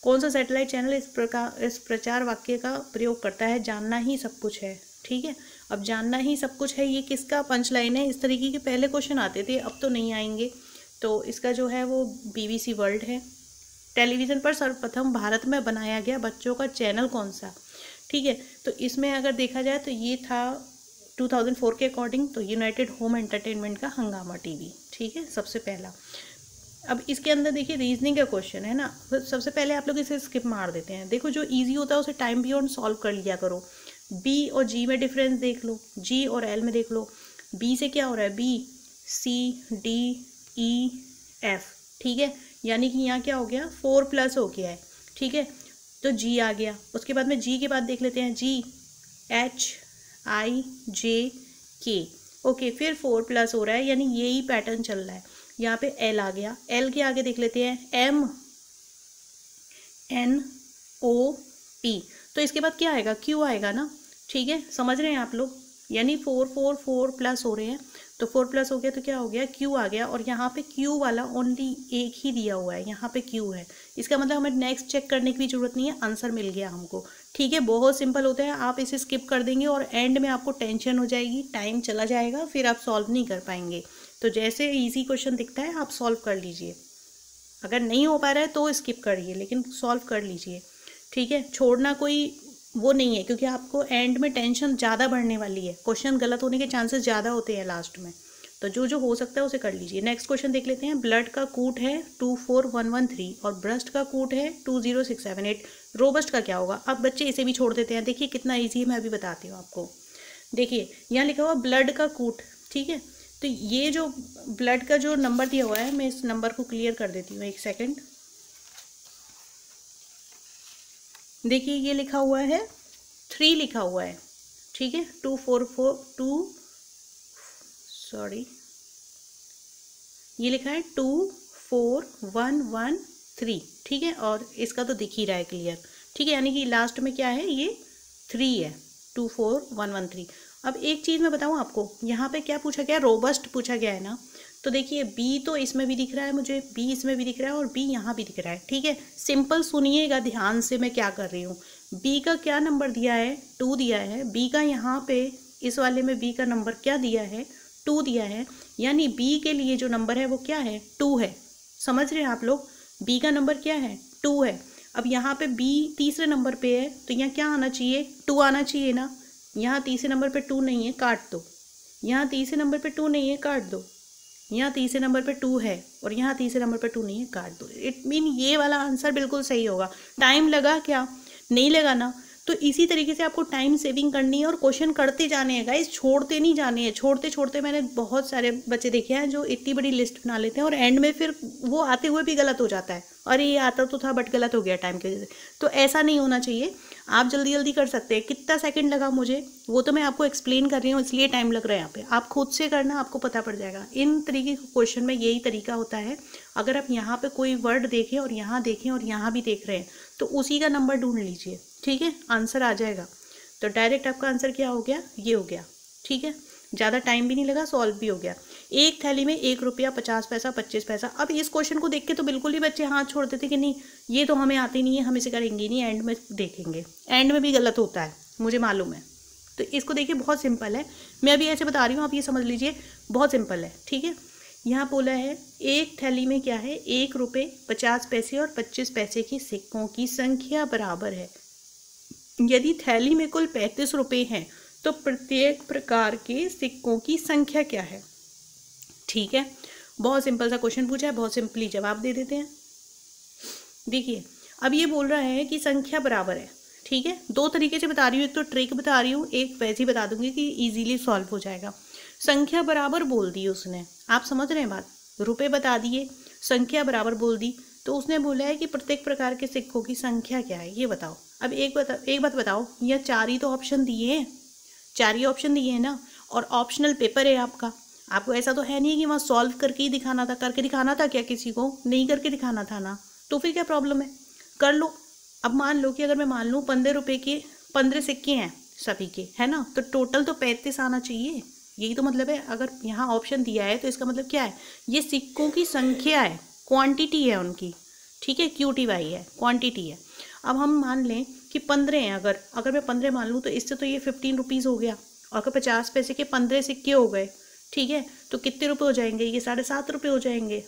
कौन सा सैटेलाइट चैनल इस प्रकार इस प्रचार वाक्य का प्रयोग करता है जानना ही सब कुछ है ठीक है अब जानना ही सब कुछ है ये किसका पंच लाइन है इस तरीके के पहले क्वेश्चन आते थे अब तो नहीं आएंगे तो इसका जो है वो बी वर्ल्ड है टेलीविज़न पर सर्वप्रथम भारत में बनाया गया बच्चों का चैनल कौन सा ठीक है तो इसमें अगर देखा जाए तो ये था 2004 के अकॉर्डिंग तो यूनाइटेड होम एंटरटेनमेंट का हंगामा टीवी ठीक है सबसे पहला अब इसके अंदर देखिए रीजनिंग का क्वेश्चन है ना तो सबसे पहले आप लोग इसे स्किप मार देते हैं देखो जो ईजी होता है उसे टाइम भी ऑन सॉल्व कर लिया करो बी और जी में डिफरेंस देख लो जी और एल में देख लो बी से क्या हो रहा है B C D E F ठीक है यानी कि यहाँ क्या हो गया फोर प्लस हो गया है ठीक है तो जी आ गया उसके बाद में जी के बाद देख लेते हैं जी एच आई जे के ओके फिर फोर प्लस हो रहा है यानी ये ही पैटर्न चल रहा है यहाँ पे एल आ गया एल के आगे देख लेते हैं एम एन ओ पी तो इसके बाद क्या आएगा क्यू आएगा ना ठीक है समझ रहे हैं आप लोग यानी फोर फोर फोर प्लस हो रहे हैं तो फोर प्लस हो गया तो क्या हो गया क्यू आ गया और यहाँ पे क्यू वाला ओनली एक ही दिया हुआ है यहाँ पे क्यू है इसका मतलब हमें नेक्स्ट चेक करने की भी जरूरत नहीं है आंसर मिल गया हमको ठीक है बहुत सिंपल होता है आप इसे स्किप कर देंगे और एंड में आपको टेंशन हो जाएगी टाइम चला जाएगा फिर आप सॉल्व नहीं कर पाएंगे तो जैसे ईजी क्वेश्चन दिखता है आप सॉल्व कर लीजिए अगर नहीं हो पा रहा है तो स्किप करिए लेकिन सॉल्व कर लीजिए ठीक है छोड़ना कोई वो नहीं है क्योंकि आपको एंड में टेंशन ज़्यादा बढ़ने वाली है क्वेश्चन गलत होने के चांसेस ज़्यादा होते हैं लास्ट में तो जो जो हो सकता है उसे कर लीजिए नेक्स्ट क्वेश्चन देख लेते हैं ब्लड का कूट है two four one one three और ब्रस्ट का कूट है two zero six seven eight robust का क्या होगा अब बच्चे इसे भी छोड़ देते हैं देखिए कितना ईजी है मैं अभी बताती हूँ आपको देखिए यहाँ लिखा हुआ ब्लड का कूट ठीक है तो ये जो ब्लड का जो नंबर दिया हुआ है मैं इस नंबर को क्लियर कर देती हूँ एक सेकेंड देखिए ये लिखा हुआ है थ्री लिखा हुआ है ठीक है two four four two sorry ये लिखा है two four one one three ठीक है और इसका तो दिख ही रहा है क्लियर ठीक है यानी कि लास्ट में क्या है ये थ्री है two four one one three अब एक चीज़ मैं बताऊँ आपको यहाँ पे क्या पूछा गया रोबस्ट पूछा गया है ना तो देखिए बी तो इसमें भी दिख रहा है मुझे बी इसमें भी दिख रहा है और बी यहाँ भी दिख रहा है ठीक है सिंपल सुनिएगा ध्यान से मैं क्या कर रही हूँ बी का क्या नंबर दिया है टू दिया है बी का यहाँ पे इस वाले में बी का नंबर क्या दिया है टू दिया है यानी बी के लिए जो नंबर है वो क्या है टू है समझ रहे हैं आप लोग बी का नंबर क्या है टू है अब यहाँ पे बी तीसरे नंबर पे है तो यहाँ क्या आना चाहिए टू आना चाहिए ना यहाँ तीसरे नंबर पे टू नहीं है काट दो यहाँ तीसरे नंबर पे टू नहीं है काट दो यहाँ तीसरे नंबर पे टू है और यहाँ तीसरे नंबर पे टू नहीं है काट दो इट मीन ये वाला आंसर बिल्कुल सही होगा टाइम लगा क्या नहीं लगा ना तो इसी तरीके से आपको टाइम सेविंग करनी है और क्वेश्चन करते जाने हैं गाइज छोड़ते नहीं जाने हैं छोड़ते छोड़ते मैंने बहुत सारे बच्चे देखे हैं जो इतनी बड़ी लिस्ट बना लेते हैं और एंड में फिर वो आते हुए भी गलत हो जाता है अरे ये आता तो था बट गलत हो गया टाइम की वजह से तो ऐसा नहीं होना चाहिए आप जल्दी जल्दी कर सकते हैं कितना सेकंड लगा मुझे वो तो मैं आपको एक्सप्लेन कर रही हूँ इसलिए टाइम लग रहा है यहाँ पे आप खुद से करना आपको पता पड़ जाएगा इन तरीके के क्वेश्चन में यही तरीका होता है अगर आप यहाँ पे कोई वर्ड देखें और यहाँ देखें और यहाँ भी देख रहे हैं तो उसी का नंबर ढूंढ लीजिए ठीक है आंसर आ जाएगा तो डायरेक्ट आपका आंसर क्या हो गया ये हो गया ठीक है ज़्यादा टाइम भी नहीं लगा सॉल्व भी हो गया एक थैली में एक रुपया पचास पैसा पच्चीस पैसा अब इस क्वेश्चन को देख के तो बिल्कुल ही बच्चे हाथ छोड़ते थे कि नहीं ये तो हमें आती नहीं है हम इसे करेंगे नहीं एंड में देखेंगे एंड में भी गलत होता है मुझे मालूम है तो इसको देखिए बहुत सिंपल है मैं अभी ऐसे बता रही हूँ आप ये समझ लीजिए बहुत सिंपल है ठीक है यहाँ बोला है एक थैली में क्या है एक रुपये पचास पैसे और पच्चीस पैसे के सिक्कों की संख्या बराबर है यदि थैली में कुल पैंतीस रुपये हैं तो प्रत्येक प्रकार के सिक्कों की संख्या क्या है ठीक है बहुत सिंपल सा क्वेश्चन पूछा है बहुत सिंपली जवाब दे देते हैं देखिए अब ये बोल रहा है कि संख्या बराबर है ठीक है दो तरीके से बता रही हूँ एक तो ट्रिक बता रही हूँ एक वैसे ही बता दूंगी कि इजीली सॉल्व हो जाएगा संख्या बराबर बोल दी उसने आप समझ रहे हैं बात रुपए बता दिए संख्या बराबर बोल दी तो उसने बोला है कि प्रत्येक प्रकार के सिक्कों की संख्या क्या है ये बताओ अब एक बता एक बात बताओ यह चार ही तो ऑप्शन दिए हैं चार ही ऑप्शन दिए हैं ना और ऑप्शनल पेपर है आपका आपको ऐसा तो है नहीं कि वहाँ सॉल्व करके ही दिखाना था करके दिखाना था क्या किसी को नहीं करके दिखाना था ना तो फिर क्या प्रॉब्लम है कर लो अब मान लो कि अगर मैं मान लूँ पंद्रह रुपये के पंद्रह सिक्के हैं सभी के है ना तो टोटल तो पैंतीस आना चाहिए यही तो मतलब है अगर यहाँ ऑप्शन दिया है तो इसका मतलब क्या है ये सिक्कों की संख्या है क्वांटिटी है उनकी ठीक है क्यू टी वाई है क्वांटिटी है अब हम मान लें कि पंद्रह हैं अगर अगर मैं पंद्रह मान लूँ तो इससे तो ये फिफ्टीन रुपीज़ हो गया और अगर पचास पैसे के पंद्रह सिक्के हो गए ठीक है तो कितने रुपए हो जाएंगे ये साढ़े सात रुपये हो जाएंगे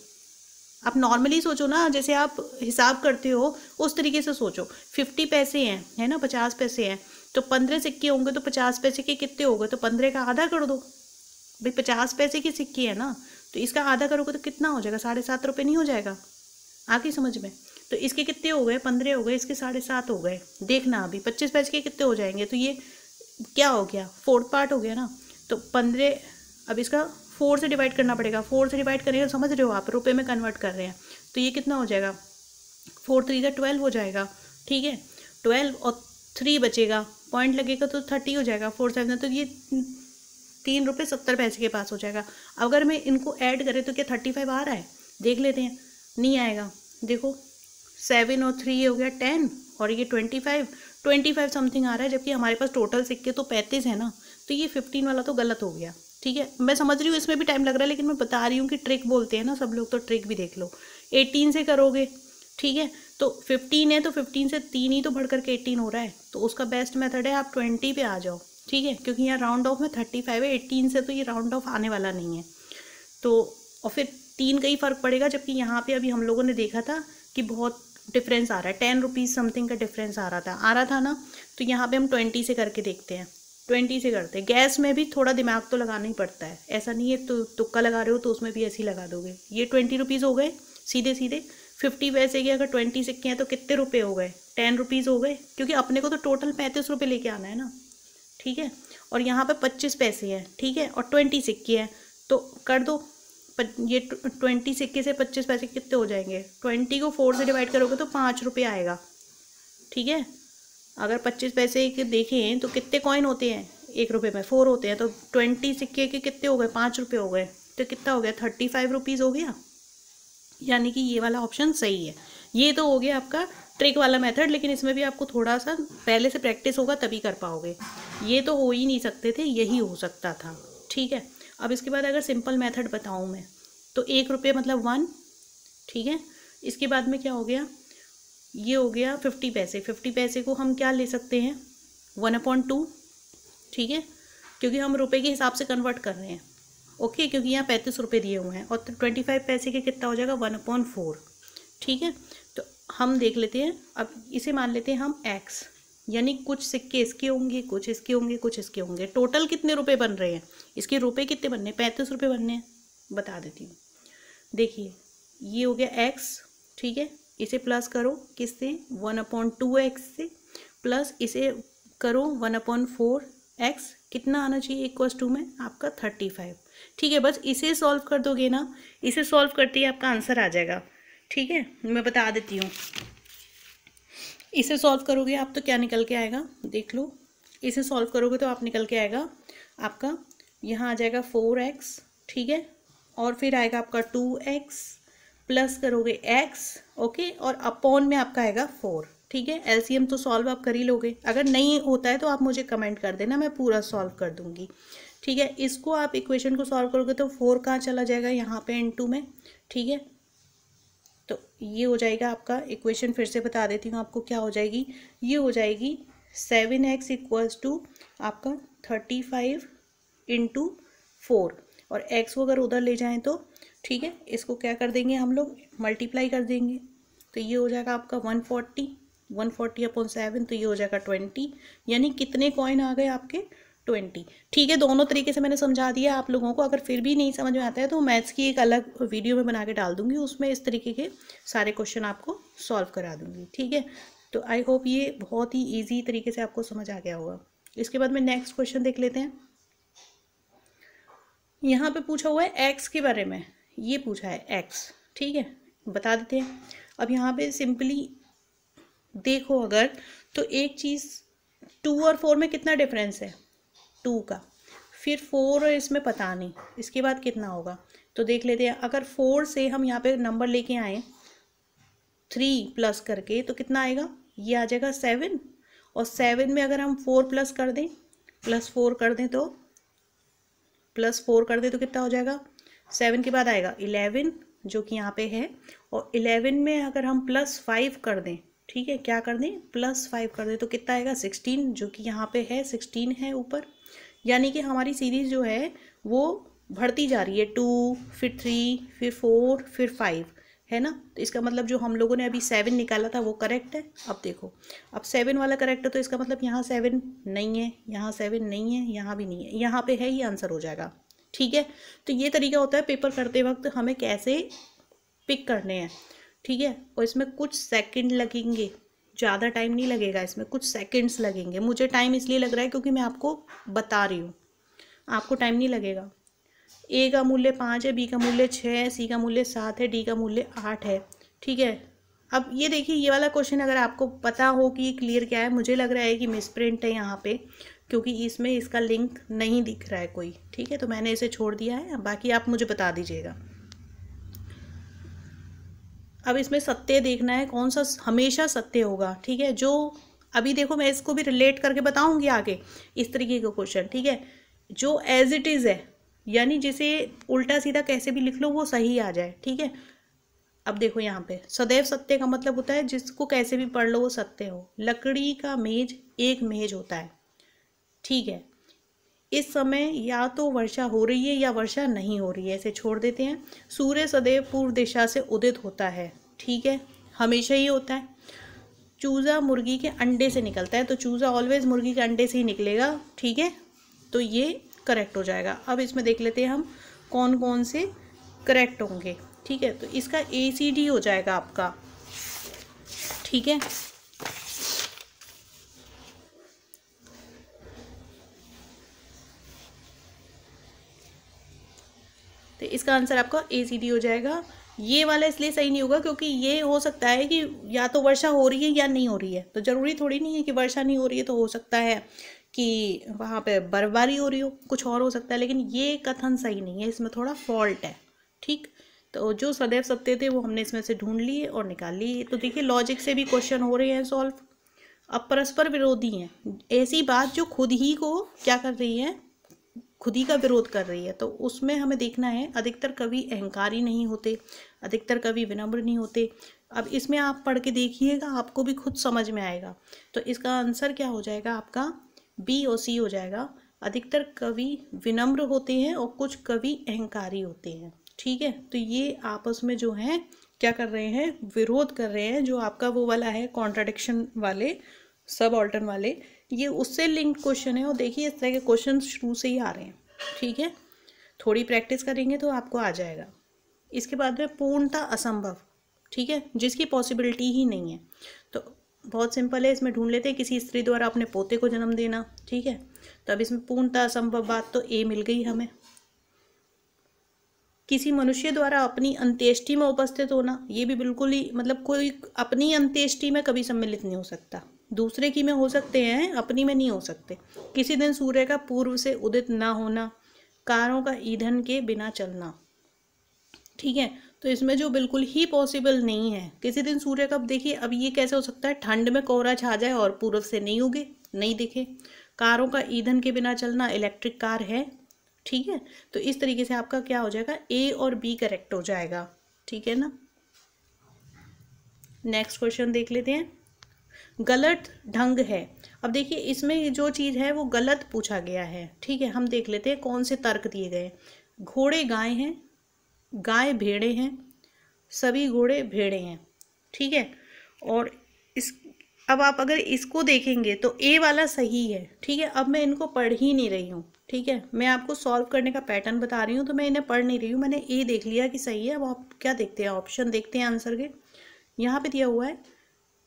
आप नॉर्मली सोचो ना जैसे आप हिसाब करते हो उस तरीके से सोचो फिफ्टी पैसे हैं है ना पचास पैसे हैं तो पंद्रह सिक्के होंगे तो पचास पैसे के कितने गए तो पंद्रह का आधा कर दो भाई पचास पैसे के सिक्के हैं ना तो इसका आधा करोगे तो कितना हो जाएगा साढ़े सात रुपये नहीं हो जाएगा आके समझ में तो इसके कितने हो गए पंद्रह हो गए इसके साढ़े सात हो गए देखना अभी पच्चीस पैसे के कितने हो जाएंगे तो ये क्या हो गया फोर्थ पार्ट हो गया ना तो पंद्रह अब इसका फोर से डिवाइड करना पड़ेगा फोर से डिवाइड करेंगे समझ रहे हो आप रुपये में कन्वर्ट कर रहे हैं तो ये कितना हो जाएगा फोर थ्री का ट्वेल्व हो जाएगा ठीक है ट्वेल्व और थ्री बचेगा पॉइंट लगेगा तो थर्टी हो जाएगा फोर सेवन तो ये तीन रुपये सत्तर पैसे के पास हो जाएगा अगर मैं इनको ऐड करें तो क्या थर्टी फाइव आ रहा है देख लेते हैं नहीं आएगा देखो सेवन और थ्री हो गया टेन और ये twenty five twenty five something आ रहा है जबकि हमारे पास टोटल सिक्के तो पैंतीस है ना तो ये फिफ्टीन वाला तो गलत हो गया ठीक है मैं समझ रही हूँ इसमें भी टाइम लग रहा है लेकिन मैं बता रही हूँ कि ट्रिक बोलते हैं ना सब लोग तो ट्रिक भी देख लो एटीन से करोगे ठीक है तो फिफ्टीन है तो फिफ्टीन से तीन ही तो बढ़ करके एटीन हो रहा है तो उसका बेस्ट मेथड है आप ट्वेंटी पे आ जाओ ठीक है क्योंकि यहाँ राउंड ऑफ में थर्टी फाइव है एटीन से तो ये राउंड ऑफ आने वाला नहीं है तो और फिर तीन का ही फ़र्क पड़ेगा जबकि यहाँ पे अभी हम लोगों ने देखा था कि बहुत डिफरेंस आ रहा है टेन रुपीज़ समथिंग का डिफरेंस आ रहा था आ रहा था ना तो यहाँ पे हम ट्वेंटी से करके देखते हैं ट्वेंटी से करते हैं गैस में भी थोड़ा दिमाग तो लगाना ही पड़ता है ऐसा नहीं है तो तुक्का लगा रहे हो तो उसमें भी ऐसे ही लगा दोगे ये ट्वेंटी रुपीज़ हो गए सीधे सीधे फिफ्टी पैसे कि अगर ट्वेंटी सिक्के हैं तो कितने रुपए हो गए टेन रुपीज़ हो गए क्योंकि अपने को तो टोटल पैंतीस रुपये लेके आना है ना ठीक है और यहाँ पर पच्चीस पैसे हैं ठीक है और ट्वेंटी सिक्के हैं तो कर दो ये ट्वेंटी सिक्के से पच्चीस पैसे कितने हो जाएंगे ट्वेंटी को फोर से डिवाइड करोगे तो पाँच रुपये आएगा ठीक है अगर पच्चीस पैसे के देखें तो कितने कॉइन होते हैं एक रुपये में फोर होते हैं तो ट्वेंटी सिक्के के कितने हो गए पाँच रुपये हो गए तो कितना हो गया थर्टी फाइव रुपीज़ हो गया यानी कि ये वाला ऑप्शन सही है ये तो हो गया आपका ट्रिक वाला मेथड लेकिन इसमें भी आपको थोड़ा सा पहले से प्रैक्टिस होगा तभी कर पाओगे ये तो हो ही नहीं सकते थे यही हो सकता था ठीक है अब इसके बाद अगर सिंपल मेथड बताऊँ मैं तो एक रुपये मतलब वन ठीक है इसके बाद में क्या हो गया ये हो गया फिफ्टी पैसे फिफ्टी पैसे को हम क्या ले सकते हैं वन अपॉइंट टू ठीक है क्योंकि हम रुपए के हिसाब से कन्वर्ट कर रहे हैं ओके क्योंकि यहाँ पैंतीस रुपये दिए हुए हैं और ट्वेंटी तो फाइव पैसे के कितना हो जाएगा वन अपॉइंट फोर ठीक है तो हम देख लेते हैं अब इसे मान लेते हैं हम एक्स यानी कुछ सिक्के इसके होंगे कुछ इसके होंगे कुछ इसके होंगे टोटल कितने रुपये बन रहे हैं इसके रुपये कितने बनने पैंतीस रुपये बनने हैं बता देती हूँ देखिए ये हो गया एक्स ठीक है इसे प्लस करो किससे वन अपॉन टू एक्स से प्लस इसे करो वन अपॉन फोर एक्स कितना आना चाहिए इक्वस टू में आपका थर्टी फाइव ठीक है बस इसे सॉल्व कर दोगे ना इसे सॉल्व करते ही आपका आंसर आ जाएगा ठीक है मैं बता देती हूँ इसे सॉल्व करोगे आप तो क्या निकल के आएगा देख लो इसे सॉल्व करोगे तो आप निकल के आएगा आपका यहाँ आ जाएगा फोर एक्स ठीक है और फिर आएगा आपका टू एक्स प्लस करोगे एक्स ओके और अपॉन में आपका आएगा फोर ठीक है एलसीएम तो सॉल्व आप कर ही लोगे अगर नहीं होता है तो आप मुझे कमेंट कर देना मैं पूरा सॉल्व कर दूंगी ठीक है इसको आप इक्वेशन को सॉल्व करोगे तो फोर कहाँ चला जाएगा यहाँ पे टू में ठीक है तो ये हो जाएगा आपका इक्वेशन फिर से बता देती हूँ आपको क्या हो जाएगी ये हो जाएगी सेवन एक्स इक्वल्स टू आपका थर्टी फाइव इंटू फोर और एक्स को अगर उधर ले जाएं तो ठीक है इसको क्या कर देंगे हम लोग मल्टीप्लाई कर देंगे तो ये हो जाएगा आपका one forty one forty upon seven तो ये हो जाएगा ट्वेंटी यानी कितने कॉइन आ गए आपके ट्वेंटी ठीक है दोनों तरीके से मैंने समझा दिया आप लोगों को अगर फिर भी नहीं समझ में आता है तो मैथ्स की एक अलग वीडियो में बना के डाल दूंगी उसमें इस तरीके के सारे क्वेश्चन आपको सॉल्व करा दूंगी ठीक है तो आई होप ये बहुत ही ईजी तरीके से आपको समझ आ गया होगा इसके बाद में नेक्स्ट क्वेश्चन देख लेते हैं यहाँ पे पूछा हुआ है एक्स के बारे में ये पूछा है एक्स ठीक है बता देते हैं अब यहाँ पे सिंपली देखो अगर तो एक चीज़ टू और फोर में कितना डिफरेंस है टू का फिर फोर और इसमें पता नहीं इसके बाद कितना होगा तो देख लेते हैं अगर फोर से हम यहाँ पे नंबर लेके आए थ्री प्लस करके तो कितना आएगा ये आ जाएगा सेवन और सेवन में अगर हम फोर प्लस कर दें प्लस फोर कर दें तो प्लस फोर कर दें तो कितना हो जाएगा सेवन के बाद आएगा इलेवन जो कि यहाँ पे है और इलेवन में अगर हम प्लस फाइव कर दें ठीक है क्या कर दें प्लस फाइव कर दें तो कितना आएगा सिक्सटीन जो कि यहाँ पे है सिक्सटीन है ऊपर यानी कि हमारी सीरीज़ जो है वो बढ़ती जा रही है टू फिर थ्री फिर फोर फिर फाइव है ना तो इसका मतलब जो हम लोगों ने अभी सेवन निकाला था वो करेक्ट है अब देखो अब सेवन वाला करेक्ट है तो इसका मतलब यहाँ सेवन नहीं है यहाँ सेवन नहीं है यहाँ भी नहीं है यहाँ पे है ही आंसर हो जाएगा ठीक है तो ये तरीका होता है पेपर करते वक्त हमें कैसे पिक करने हैं ठीक है और इसमें कुछ सेकंड लगेंगे ज़्यादा टाइम नहीं लगेगा इसमें कुछ सेकंड्स लगेंगे मुझे टाइम इसलिए लग रहा है क्योंकि मैं आपको बता रही हूँ आपको टाइम नहीं लगेगा ए का मूल्य पाँच है बी का मूल्य छः है सी का मूल्य सात है डी का मूल्य आठ है ठीक है अब ये देखिए ये वाला क्वेश्चन अगर आपको पता हो कि क्लियर क्या है मुझे लग रहा है कि मिसप्रिंट है यहाँ पे क्योंकि इसमें इसका लिंक नहीं दिख रहा है कोई ठीक है तो मैंने इसे छोड़ दिया है बाकी आप मुझे बता दीजिएगा अब इसमें सत्य देखना है कौन सा हमेशा सत्य होगा ठीक है जो अभी देखो मैं इसको भी रिलेट करके बताऊंगी आगे इस तरीके का क्वेश्चन ठीक है जो एज इट इज़ है यानी जिसे उल्टा सीधा कैसे भी लिख लो वो सही आ जाए ठीक है अब देखो यहाँ पे सदैव सत्य का मतलब होता है जिसको कैसे भी पढ़ लो वो सत्य हो लकड़ी का मेज एक मेज होता है ठीक है इस समय या तो वर्षा हो रही है या वर्षा नहीं हो रही है ऐसे छोड़ देते हैं सूर्य सदैव पूर्व दिशा से उदित होता है ठीक है हमेशा ही होता है चूज़ा मुर्गी के अंडे से निकलता है तो चूज़ा ऑलवेज मुर्गी के अंडे से ही निकलेगा ठीक है तो ये करेक्ट हो जाएगा अब इसमें देख लेते हैं हम कौन कौन से करेक्ट होंगे ठीक है तो इसका ए सी डी हो जाएगा आपका ठीक है इसका आंसर आपका ए सी डी हो जाएगा ये वाला इसलिए सही नहीं होगा क्योंकि ये हो सकता है कि या तो वर्षा हो रही है या नहीं हो रही है तो ज़रूरी थोड़ी नहीं है कि वर्षा नहीं हो रही है तो हो सकता है कि वहाँ पे बर्फबारी हो रही हो कुछ और हो सकता है लेकिन ये कथन सही नहीं है इसमें थोड़ा फॉल्ट है ठीक तो जो सदैव सत्य थे वो हमने इसमें से ढूंढ लिए और निकाल लिए तो देखिए लॉजिक से भी क्वेश्चन हो रहे हैं सॉल्व अब परस्पर विरोधी हैं ऐसी बात जो खुद ही को क्या कर रही है खुद ही का विरोध कर रही है तो उसमें हमें देखना है अधिकतर कवि अहंकारी नहीं होते अधिकतर कवि विनम्र नहीं होते अब इसमें आप पढ़ के देखिएगा आपको भी खुद समझ में आएगा तो इसका आंसर क्या हो जाएगा आपका बी और सी हो जाएगा अधिकतर कवि विनम्र होते हैं और कुछ कवि अहंकारी होते हैं ठीक है तो ये आपस में जो है क्या कर रहे हैं विरोध कर रहे हैं जो आपका वो वाला है कॉन्ट्राडिक्शन वाले सब ऑल्टन वाले ये उससे लिंक क्वेश्चन है और देखिए इस तरह के क्वेश्चन शुरू से ही आ रहे हैं ठीक है थोड़ी प्रैक्टिस करेंगे तो आपको आ जाएगा इसके बाद में पूर्णता असंभव ठीक है जिसकी पॉसिबिलिटी ही नहीं है तो बहुत सिंपल है इसमें ढूंढ लेते हैं किसी स्त्री द्वारा अपने पोते को जन्म देना ठीक है तो अब इसमें पूर्णता असंभव बात तो ए मिल गई हमें किसी मनुष्य द्वारा अपनी अंत्येष्टि में उपस्थित होना ये भी बिल्कुल ही मतलब कोई अपनी अंत्येष्टि में कभी सम्मिलित नहीं हो सकता दूसरे की में हो सकते हैं अपनी में नहीं हो सकते किसी दिन सूर्य का पूर्व से उदित ना होना कारों का ईंधन के बिना चलना ठीक है तो इसमें जो बिल्कुल ही पॉसिबल नहीं है किसी दिन सूर्य का देखिए अब ये कैसे हो सकता है ठंड में कोहरा छा जाए और पूर्व से नहीं उगे नहीं दिखे कारों का ईंधन के बिना चलना इलेक्ट्रिक कार है ठीक है तो इस तरीके से आपका क्या हो जाएगा ए और बी करेक्ट हो जाएगा ठीक है ना नेक्स्ट क्वेश्चन देख लेते हैं गलत ढंग है अब देखिए इसमें जो चीज़ है वो गलत पूछा गया है ठीक है हम देख लेते हैं कौन से तर्क दिए गए घोड़े गाय हैं गाय भेड़े हैं सभी घोड़े भेड़े हैं ठीक है और इस अब आप अगर इसको देखेंगे तो ए वाला सही है ठीक है अब मैं इनको पढ़ ही नहीं रही हूँ ठीक है मैं आपको सॉल्व करने का पैटर्न बता रही हूँ तो मैं इन्हें पढ़ नहीं रही हूँ मैंने ए देख लिया कि सही है अब आप क्या देखते हैं ऑप्शन देखते हैं आंसर के यहाँ पे दिया हुआ है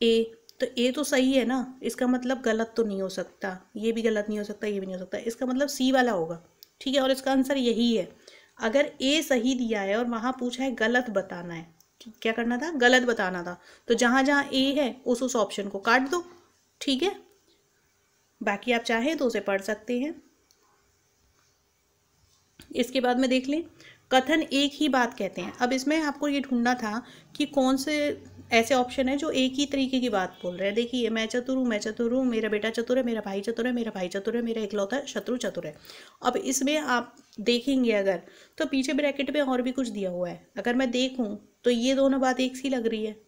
ए तो ए तो सही है ना इसका मतलब गलत तो नहीं हो सकता ये भी गलत नहीं हो सकता ये भी नहीं हो सकता इसका मतलब सी वाला होगा ठीक है और इसका आंसर यही है अगर ए सही दिया है और वहाँ पूछा है गलत बताना है क्या करना था गलत बताना था तो जहाँ जहाँ ए है उस उस ऑप्शन को काट दो ठीक है बाकी आप चाहें तो उसे पढ़ सकते हैं इसके बाद में देख लें कथन एक ही बात कहते हैं अब इसमें आपको ये ढूंढना था कि कौन से ऐसे ऑप्शन है जो एक ही तरीके की बात बोल रहे हैं देखिए मैं चतुर हूँ मैं चतुर हूँ मेरा बेटा चतुर है मेरा भाई चतुर है मेरा भाई चतुर है मेरा इकलौता शत्रु चतुर है अब इसमें आप देखेंगे अगर तो पीछे ब्रैकेट में और भी कुछ दिया हुआ है अगर मैं देखूँ तो ये दोनों बात एक सी लग रही है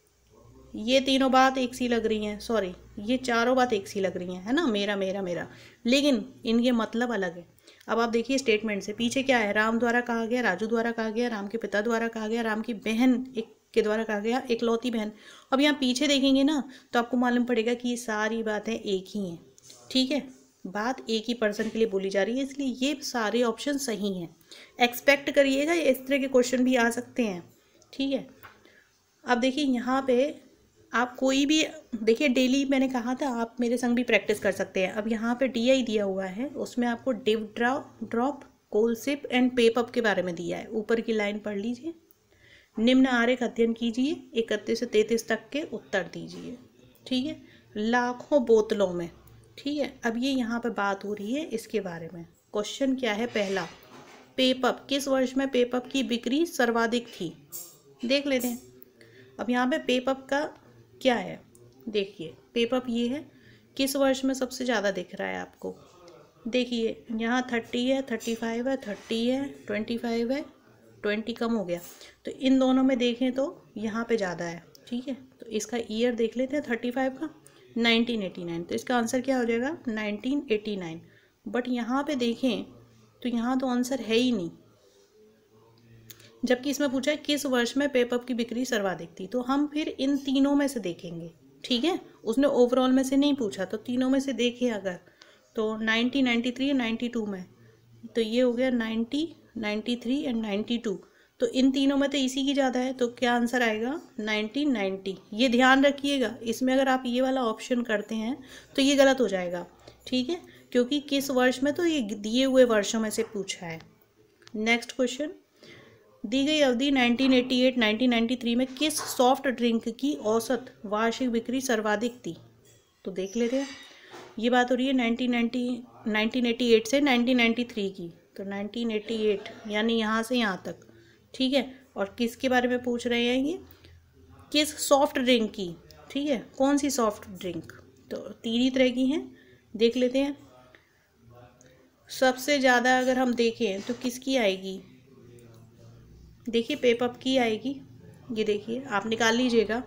ये तीनों बात एक सी लग रही हैं सॉरी ये चारों बात एक सी लग रही हैं है ना मेरा मेरा मेरा लेकिन इनके मतलब अलग है अब आप देखिए स्टेटमेंट से पीछे क्या है राम द्वारा कहा गया राजू द्वारा कहा गया राम के पिता द्वारा कहा गया राम की बहन एक के द्वारा कहा गया इकलौती बहन अब यहाँ पीछे देखेंगे ना तो आपको मालूम पड़ेगा कि ये सारी बातें एक ही हैं ठीक है बात एक ही पर्सन के लिए बोली जा रही है इसलिए ये सारे ऑप्शन सही हैं एक्सपेक्ट करिएगा इस तरह के क्वेश्चन भी आ सकते हैं ठीक है अब देखिए यहाँ पे आप कोई भी देखिए डेली मैंने कहा था आप मेरे संग भी प्रैक्टिस कर सकते हैं अब यहाँ पे डी आई दिया हुआ है उसमें आपको डिव ड्रा ड्रॉप कोलसिप एंड पेपअप के बारे में दिया है ऊपर की लाइन पढ़ लीजिए निम्न आरेख अध्ययन कीजिए इकतीस से तैतीस तक के उत्तर दीजिए ठीक है लाखों बोतलों में ठीक है अब ये यहाँ पर बात हो रही है इसके बारे में क्वेश्चन क्या है पहला पेपअप किस वर्ष में पेपअप की बिक्री सर्वाधिक थी देख लेते हैं अब यहाँ पे पेपअप का क्या है देखिए पेपअप ये है किस वर्ष में सबसे ज़्यादा दिख रहा है आपको देखिए यहाँ थर्टी है थर्टी फाइव है थर्टी है ट्वेंटी फाइव है ट्वेंटी कम हो गया तो इन दोनों में देखें तो यहाँ पे ज़्यादा है ठीक है तो इसका ईयर देख लेते हैं थर्टी फाइव का नाइनटीन एटी नाइन तो इसका आंसर क्या हो जाएगा नाइनटीन एटी नाइन बट यहाँ पे देखें तो यहाँ तो आंसर है ही नहीं जबकि इसमें पूछा है किस वर्ष में पेपअप की बिक्री सर्वाधिक थी तो हम फिर इन तीनों में से देखेंगे ठीक है उसने ओवरऑल में से नहीं पूछा तो तीनों में से देखें अगर तो nineteen ninety three ninety two में तो ये हो गया ninety ninety three and ninety two तो इन तीनों में तो इसी की ज़्यादा है तो क्या आंसर आएगा नाइनटीन नाइन्टी ये ध्यान रखिएगा इसमें अगर आप ये वाला ऑप्शन करते हैं तो ये गलत हो जाएगा ठीक है क्योंकि किस वर्ष में तो ये दिए हुए वर्षों में से पूछा है नेक्स्ट क्वेश्चन दी गई अवधि 1988 1993 में किस सॉफ्ट ड्रिंक की औसत वार्षिक बिक्री सर्वाधिक थी तो देख लेते हैं ये बात हो रही है 1990 1988 से 1993 की तो 1988 यानी यहाँ से यहाँ तक ठीक है और किसके बारे में पूछ रहे हैं ये किस सॉफ्ट ड्रिंक की ठीक है कौन सी सॉफ्ट ड्रिंक तो तीन ही तरह की हैं देख लेते हैं सबसे ज़्यादा अगर हम देखें तो किसकी आएगी देखिए पेपअप की आएगी ये देखिए आप निकाल लीजिएगा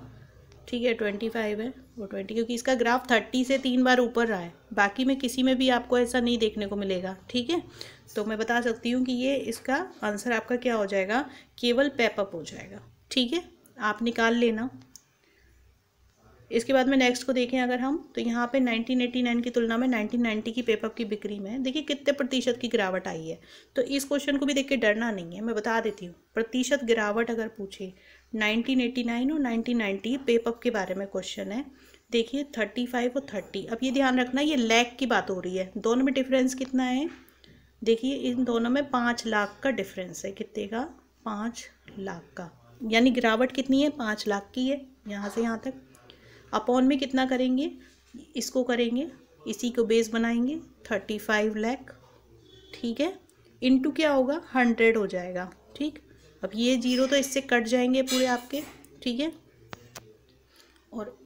ठीक है ट्वेंटी फाइव है वो ट्वेंटी क्योंकि इसका ग्राफ थर्टी से तीन बार ऊपर रहा है बाकी में किसी में भी आपको ऐसा नहीं देखने को मिलेगा ठीक है तो मैं बता सकती हूँ कि ये इसका आंसर आपका क्या हो जाएगा केवल पैपअप हो जाएगा ठीक है आप निकाल लेना इसके बाद में नेक्स्ट को देखें अगर हम तो यहाँ पे 1989 की तुलना में 1990 की पेपर की बिक्री में देखिए कितने प्रतिशत की गिरावट आई है तो इस क्वेश्चन को भी देख के डरना नहीं है मैं बता देती हूँ प्रतिशत गिरावट अगर पूछे 1989 और 1990 पेपर के बारे में क्वेश्चन है देखिए थर्टी फाइव और थर्टी अब ये ध्यान रखना ये लैक की बात हो रही है दोनों में डिफरेंस कितना है देखिए इन दोनों में पाँच लाख का डिफरेंस है कितने का पाँच लाख का यानी गिरावट कितनी है पाँच लाख की है यहाँ से यहाँ तक अपॉन में कितना करेंगे इसको करेंगे इसी को बेस बनाएंगे थर्टी फाइव लैख ठीक है इंटू क्या होगा हंड्रेड हो जाएगा ठीक अब ये जीरो तो इससे कट जाएंगे पूरे आपके ठीक है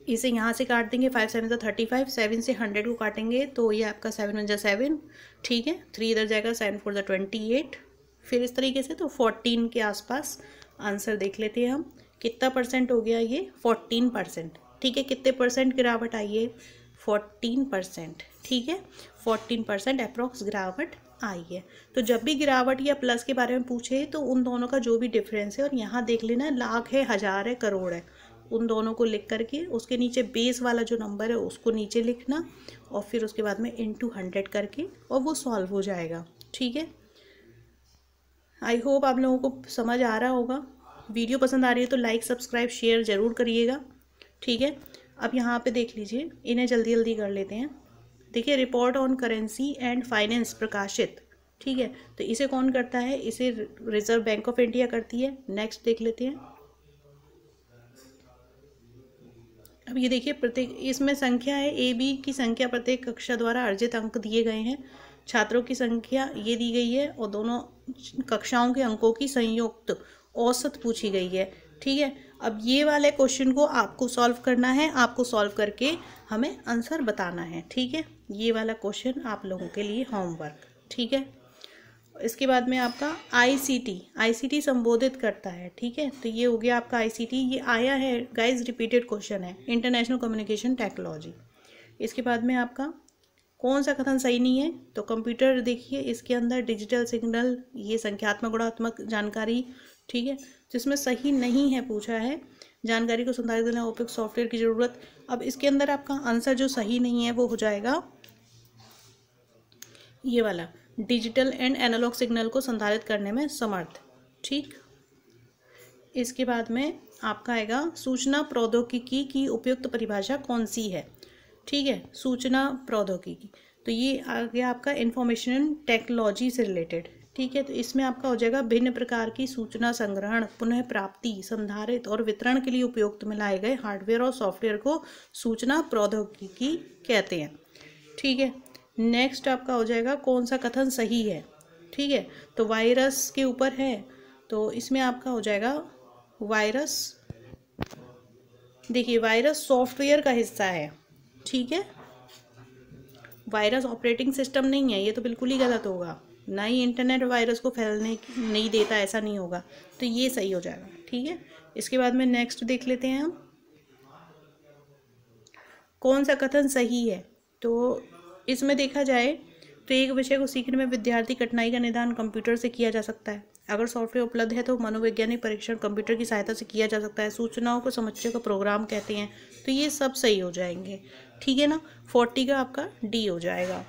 इसे यहाँ से काट देंगे फाइव सेवन जो थर्टी फाइव सेवन से हंड्रेड को काटेंगे तो ये आपका सेवन वन जो सेवन ठीक है थ्री इधर जाएगा सेवन फोर जै ट्वेंटी एट फिर इस तरीके से तो फोर्टीन के आसपास आंसर देख लेते हैं हम कितना परसेंट हो गया ये फोर्टीन परसेंट ठीक है कितने परसेंट गिरावट आई है फोर्टीन परसेंट ठीक है फोर्टीन परसेंट अप्रॉक्स गिरावट आई है तो जब भी गिरावट या प्लस के बारे में पूछे तो उन दोनों का जो भी डिफरेंस है और यहाँ देख लेना लाख है हज़ार है करोड़ है उन दोनों को लिख करके उसके नीचे बेस वाला जो नंबर है उसको नीचे लिखना और फिर उसके बाद में इन टू हंड्रेड करके और वो सॉल्व हो जाएगा ठीक है आई होप आप लोगों को समझ आ रहा होगा वीडियो पसंद आ रही है तो लाइक सब्सक्राइब शेयर ज़रूर करिएगा ठीक है अब यहाँ पे देख लीजिए इन्हें जल्दी जल्दी कर लेते हैं देखिए report on currency and finance प्रकाशित ठीक है तो इसे कौन करता है इसे रिजर्व बैंक ऑफ इंडिया करती है नेक्स्ट देख लेते हैं अब ये देखिए प्रत्येक इसमें संख्या है ए बी की संख्या प्रत्येक कक्षा द्वारा अर्जित अंक दिए गए हैं छात्रों की संख्या ये दी गई है और दोनों कक्षाओं के अंकों की संयुक्त औसत पूछी गई है ठीक है अब ये वाले क्वेश्चन को आपको सॉल्व करना है आपको सॉल्व करके हमें आंसर बताना है ठीक है ये वाला क्वेश्चन आप लोगों के लिए होमवर्क ठीक है इसके बाद में आपका आईसीटी आईसीटी संबोधित करता है ठीक है तो ये हो गया आपका आईसीटी ये आया है गाइस रिपीटेड क्वेश्चन है इंटरनेशनल कम्युनिकेशन टेक्नोलॉजी इसके बाद में आपका कौन सा कथन सही नहीं है तो कंप्यूटर देखिए इसके अंदर डिजिटल सिग्नल ये संख्यात्मक गुणात्मक जानकारी ठीक है जिसमें तो सही नहीं है पूछा है जानकारी को संधारित देना ओपेक सॉफ्टवेयर की ज़रूरत अब इसके अंदर आपका आंसर जो सही नहीं है वो हो जाएगा ये वाला डिजिटल एंड एनालॉग सिग्नल को संधारित करने में समर्थ ठीक इसके बाद में आपका आएगा सूचना प्रौद्योगिकी की उपयुक्त परिभाषा कौन सी है ठीक है सूचना प्रौद्योगिकी तो ये आ गया आपका इन्फॉर्मेशन टेक्नोलॉजी से रिलेटेड ठीक है तो इसमें आपका हो जाएगा भिन्न प्रकार की सूचना संग्रहण पुनः प्राप्ति संधारित और वितरण के लिए उपयुक्त में लाए गए हार्डवेयर और सॉफ्टवेयर को सूचना प्रौद्योगिकी कहते हैं ठीक है नेक्स्ट आपका हो जाएगा कौन सा कथन सही है ठीक है तो वायरस के ऊपर है तो इसमें आपका हो जाएगा वायरस देखिए वायरस सॉफ्टवेयर का हिस्सा है ठीक है वायरस ऑपरेटिंग सिस्टम नहीं है ये तो बिल्कुल ही गलत होगा ना ही इंटरनेट वायरस को फैलने नहीं देता ऐसा नहीं होगा तो ये सही हो जाएगा ठीक है इसके बाद में नेक्स्ट देख लेते हैं हम कौन सा कथन सही है तो इसमें देखा जाए तो एक विषय को सीखने में विद्यार्थी कठिनाई का निदान कंप्यूटर से किया जा सकता है अगर सॉफ्टवेयर उपलब्ध है तो मनोवैज्ञानिक परीक्षण कंप्यूटर की सहायता से किया जा सकता है सूचनाओं को समझने का प्रोग्राम कहते हैं तो ये सब सही हो जाएंगे ठीक है ना फोर्टी का आपका डी हो जाएगा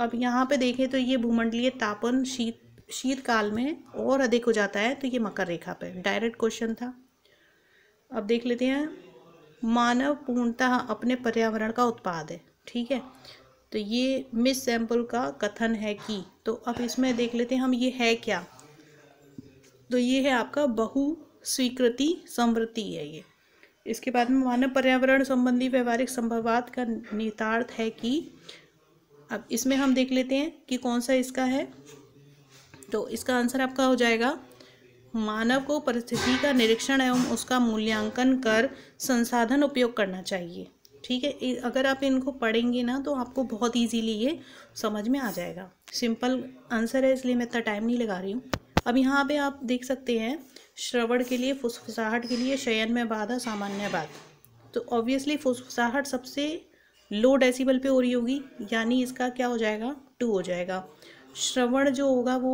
अब यहाँ पे देखें तो ये भूमंडलीय तापन शीत शीतकाल में और अधिक हो जाता है तो ये मकर रेखा पे डायरेक्ट क्वेश्चन था अब देख लेते हैं मानव पूर्णतः अपने पर्यावरण का उत्पाद है ठीक है तो ये मिस सैम्पल का कथन है कि तो अब इसमें देख लेते हैं हम ये है क्या तो ये है आपका बहु स्वीकृति समृति है ये इसके बाद में मानव पर्यावरण संबंधी व्यवहारिक संभववाद का निहितार्थ है कि अब इसमें हम देख लेते हैं कि कौन सा इसका है तो इसका आंसर आपका हो जाएगा मानव को परिस्थिति का निरीक्षण एवं उसका मूल्यांकन कर संसाधन उपयोग करना चाहिए ठीक है अगर आप इनको पढ़ेंगे ना तो आपको बहुत इजीली ये समझ में आ जाएगा सिंपल आंसर है इसलिए मैं इतना टाइम नहीं लगा रही हूँ अब यहाँ पे आप देख सकते हैं श्रवण के लिए फुसफुसाहट के लिए शयन में बाधा सामान्य बात तो ऑब्वियसली फुसफुसाहट सबसे लो डेसिबल पे हो रही होगी यानी इसका क्या हो जाएगा टू हो जाएगा श्रवण जो होगा वो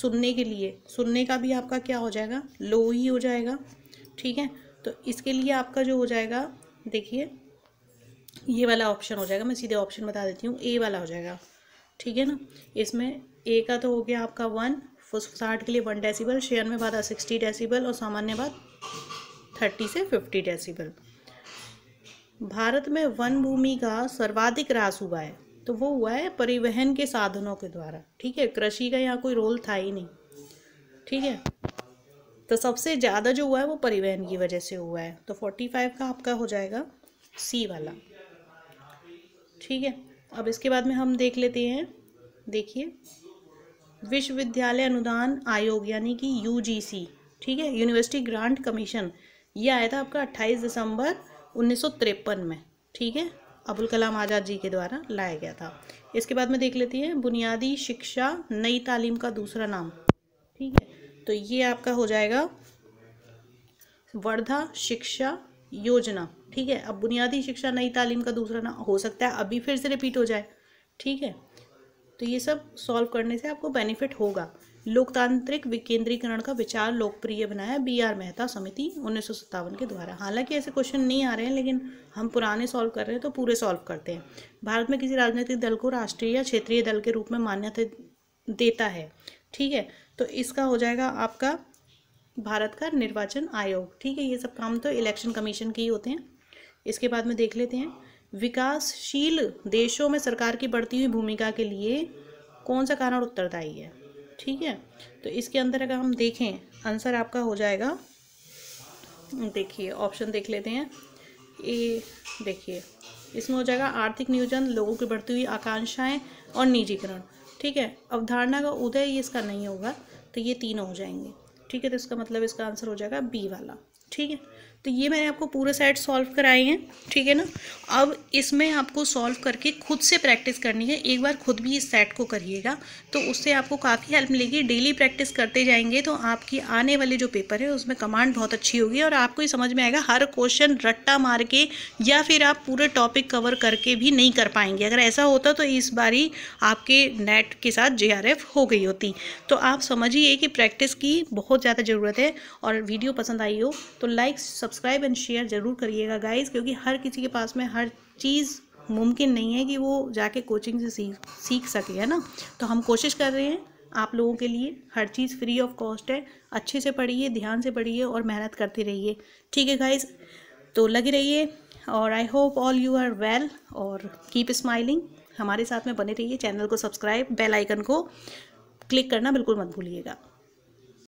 सुनने के लिए सुनने का भी आपका क्या हो जाएगा लो ही हो जाएगा ठीक है तो इसके लिए आपका जो हो जाएगा देखिए ये वाला ऑप्शन हो जाएगा मैं सीधे ऑप्शन बता देती हूँ ए वाला हो जाएगा ठीक है ना इसमें ए का तो हो गया आपका वन फुसफुसाहट के लिए वन डेसीबल में बाद सिक्सटी डेसीबल और सामान्य बाद थर्टी से फिफ्टी डेसीबल भारत में वन भूमि का सर्वाधिक रास हुआ है तो वो हुआ है परिवहन के साधनों के द्वारा ठीक है कृषि का यहाँ कोई रोल था ही नहीं ठीक है तो सबसे ज़्यादा जो हुआ है वो परिवहन की वजह से हुआ है तो फोर्टी फाइव का आपका हो जाएगा सी वाला ठीक है अब इसके बाद में हम देख लेते हैं देखिए विश्वविद्यालय अनुदान आयोग यानी कि यू ठीक है यूनिवर्सिटी ग्रांट कमीशन ये आया था आपका 28 दिसंबर उन्नीस में ठीक है अबुल कलाम आज़ाद जी के द्वारा लाया गया था इसके बाद में देख लेती हैं बुनियादी शिक्षा नई तालीम का दूसरा नाम ठीक है तो ये आपका हो जाएगा वर्धा शिक्षा योजना ठीक है अब बुनियादी शिक्षा नई तालीम का दूसरा ना हो सकता है अभी फिर से रिपीट हो जाए ठीक है तो ये सब सॉल्व करने से आपको बेनिफिट होगा लोकतांत्रिक विकेंद्रीकरण का विचार लोकप्रिय बनाया बी आर मेहता समिति उन्नीस के द्वारा हालांकि ऐसे क्वेश्चन नहीं आ रहे हैं लेकिन हम पुराने सॉल्व कर रहे हैं तो पूरे सॉल्व करते हैं भारत में किसी राजनीतिक दल को राष्ट्रीय या क्षेत्रीय दल के रूप में मान्यता देता है ठीक है तो इसका हो जाएगा आपका भारत का निर्वाचन आयोग ठीक है ये सब काम तो इलेक्शन कमीशन के ही होते हैं इसके बाद में देख लेते हैं विकासशील देशों में सरकार की बढ़ती हुई भूमिका के लिए कौन सा कारण उत्तरदायी है ठीक है तो इसके अंदर अगर हम देखें आंसर आपका हो जाएगा देखिए ऑप्शन देख लेते हैं ए देखिए इसमें हो जाएगा आर्थिक नियोजन लोगों की बढ़ती हुई आकांक्षाएं और निजीकरण ठीक है अवधारणा का उदय ये इसका नहीं होगा तो ये तीनों हो जाएंगे ठीक है तो इसका मतलब इसका आंसर हो जाएगा बी वाला ठीक है तो ये मैंने आपको पूरे सेट सॉल्व कराए हैं ठीक है ना अब इसमें आपको सॉल्व करके खुद से प्रैक्टिस करनी है एक बार खुद भी इस सेट को करिएगा तो उससे आपको काफ़ी हेल्प मिलेगी डेली प्रैक्टिस करते जाएंगे तो आपकी आने वाले जो पेपर है उसमें कमांड बहुत अच्छी होगी और आपको ये समझ में आएगा हर क्वेश्चन रट्टा मार के या फिर आप पूरे टॉपिक कवर करके भी नहीं कर पाएंगे अगर ऐसा होता तो इस बारी आपके नेट के साथ जे हो गई होती तो आप समझिए कि प्रैक्टिस की बहुत ज़्यादा ज़रूरत है और वीडियो पसंद आई हो तो लाइक सब सब्सक्राइब एंड शेयर ज़रूर करिएगा गाइज़ क्योंकि हर किसी के पास में हर चीज़ मुमकिन नहीं है कि वो जाके कोचिंग से सीख सीख सके है ना तो हम कोशिश कर रहे हैं आप लोगों के लिए हर चीज़ फ्री ऑफ कॉस्ट है अच्छे से पढ़िए ध्यान से पढ़िए और मेहनत करते रहिए ठीक है गाइज़ तो लगे रहिए और I hope all you are well और कीप स्माइलिंग हमारे साथ में बने रहिए चैनल को सब्सक्राइब बेल आइकन को क्लिक करना बिल्कुल मत भूलिएगा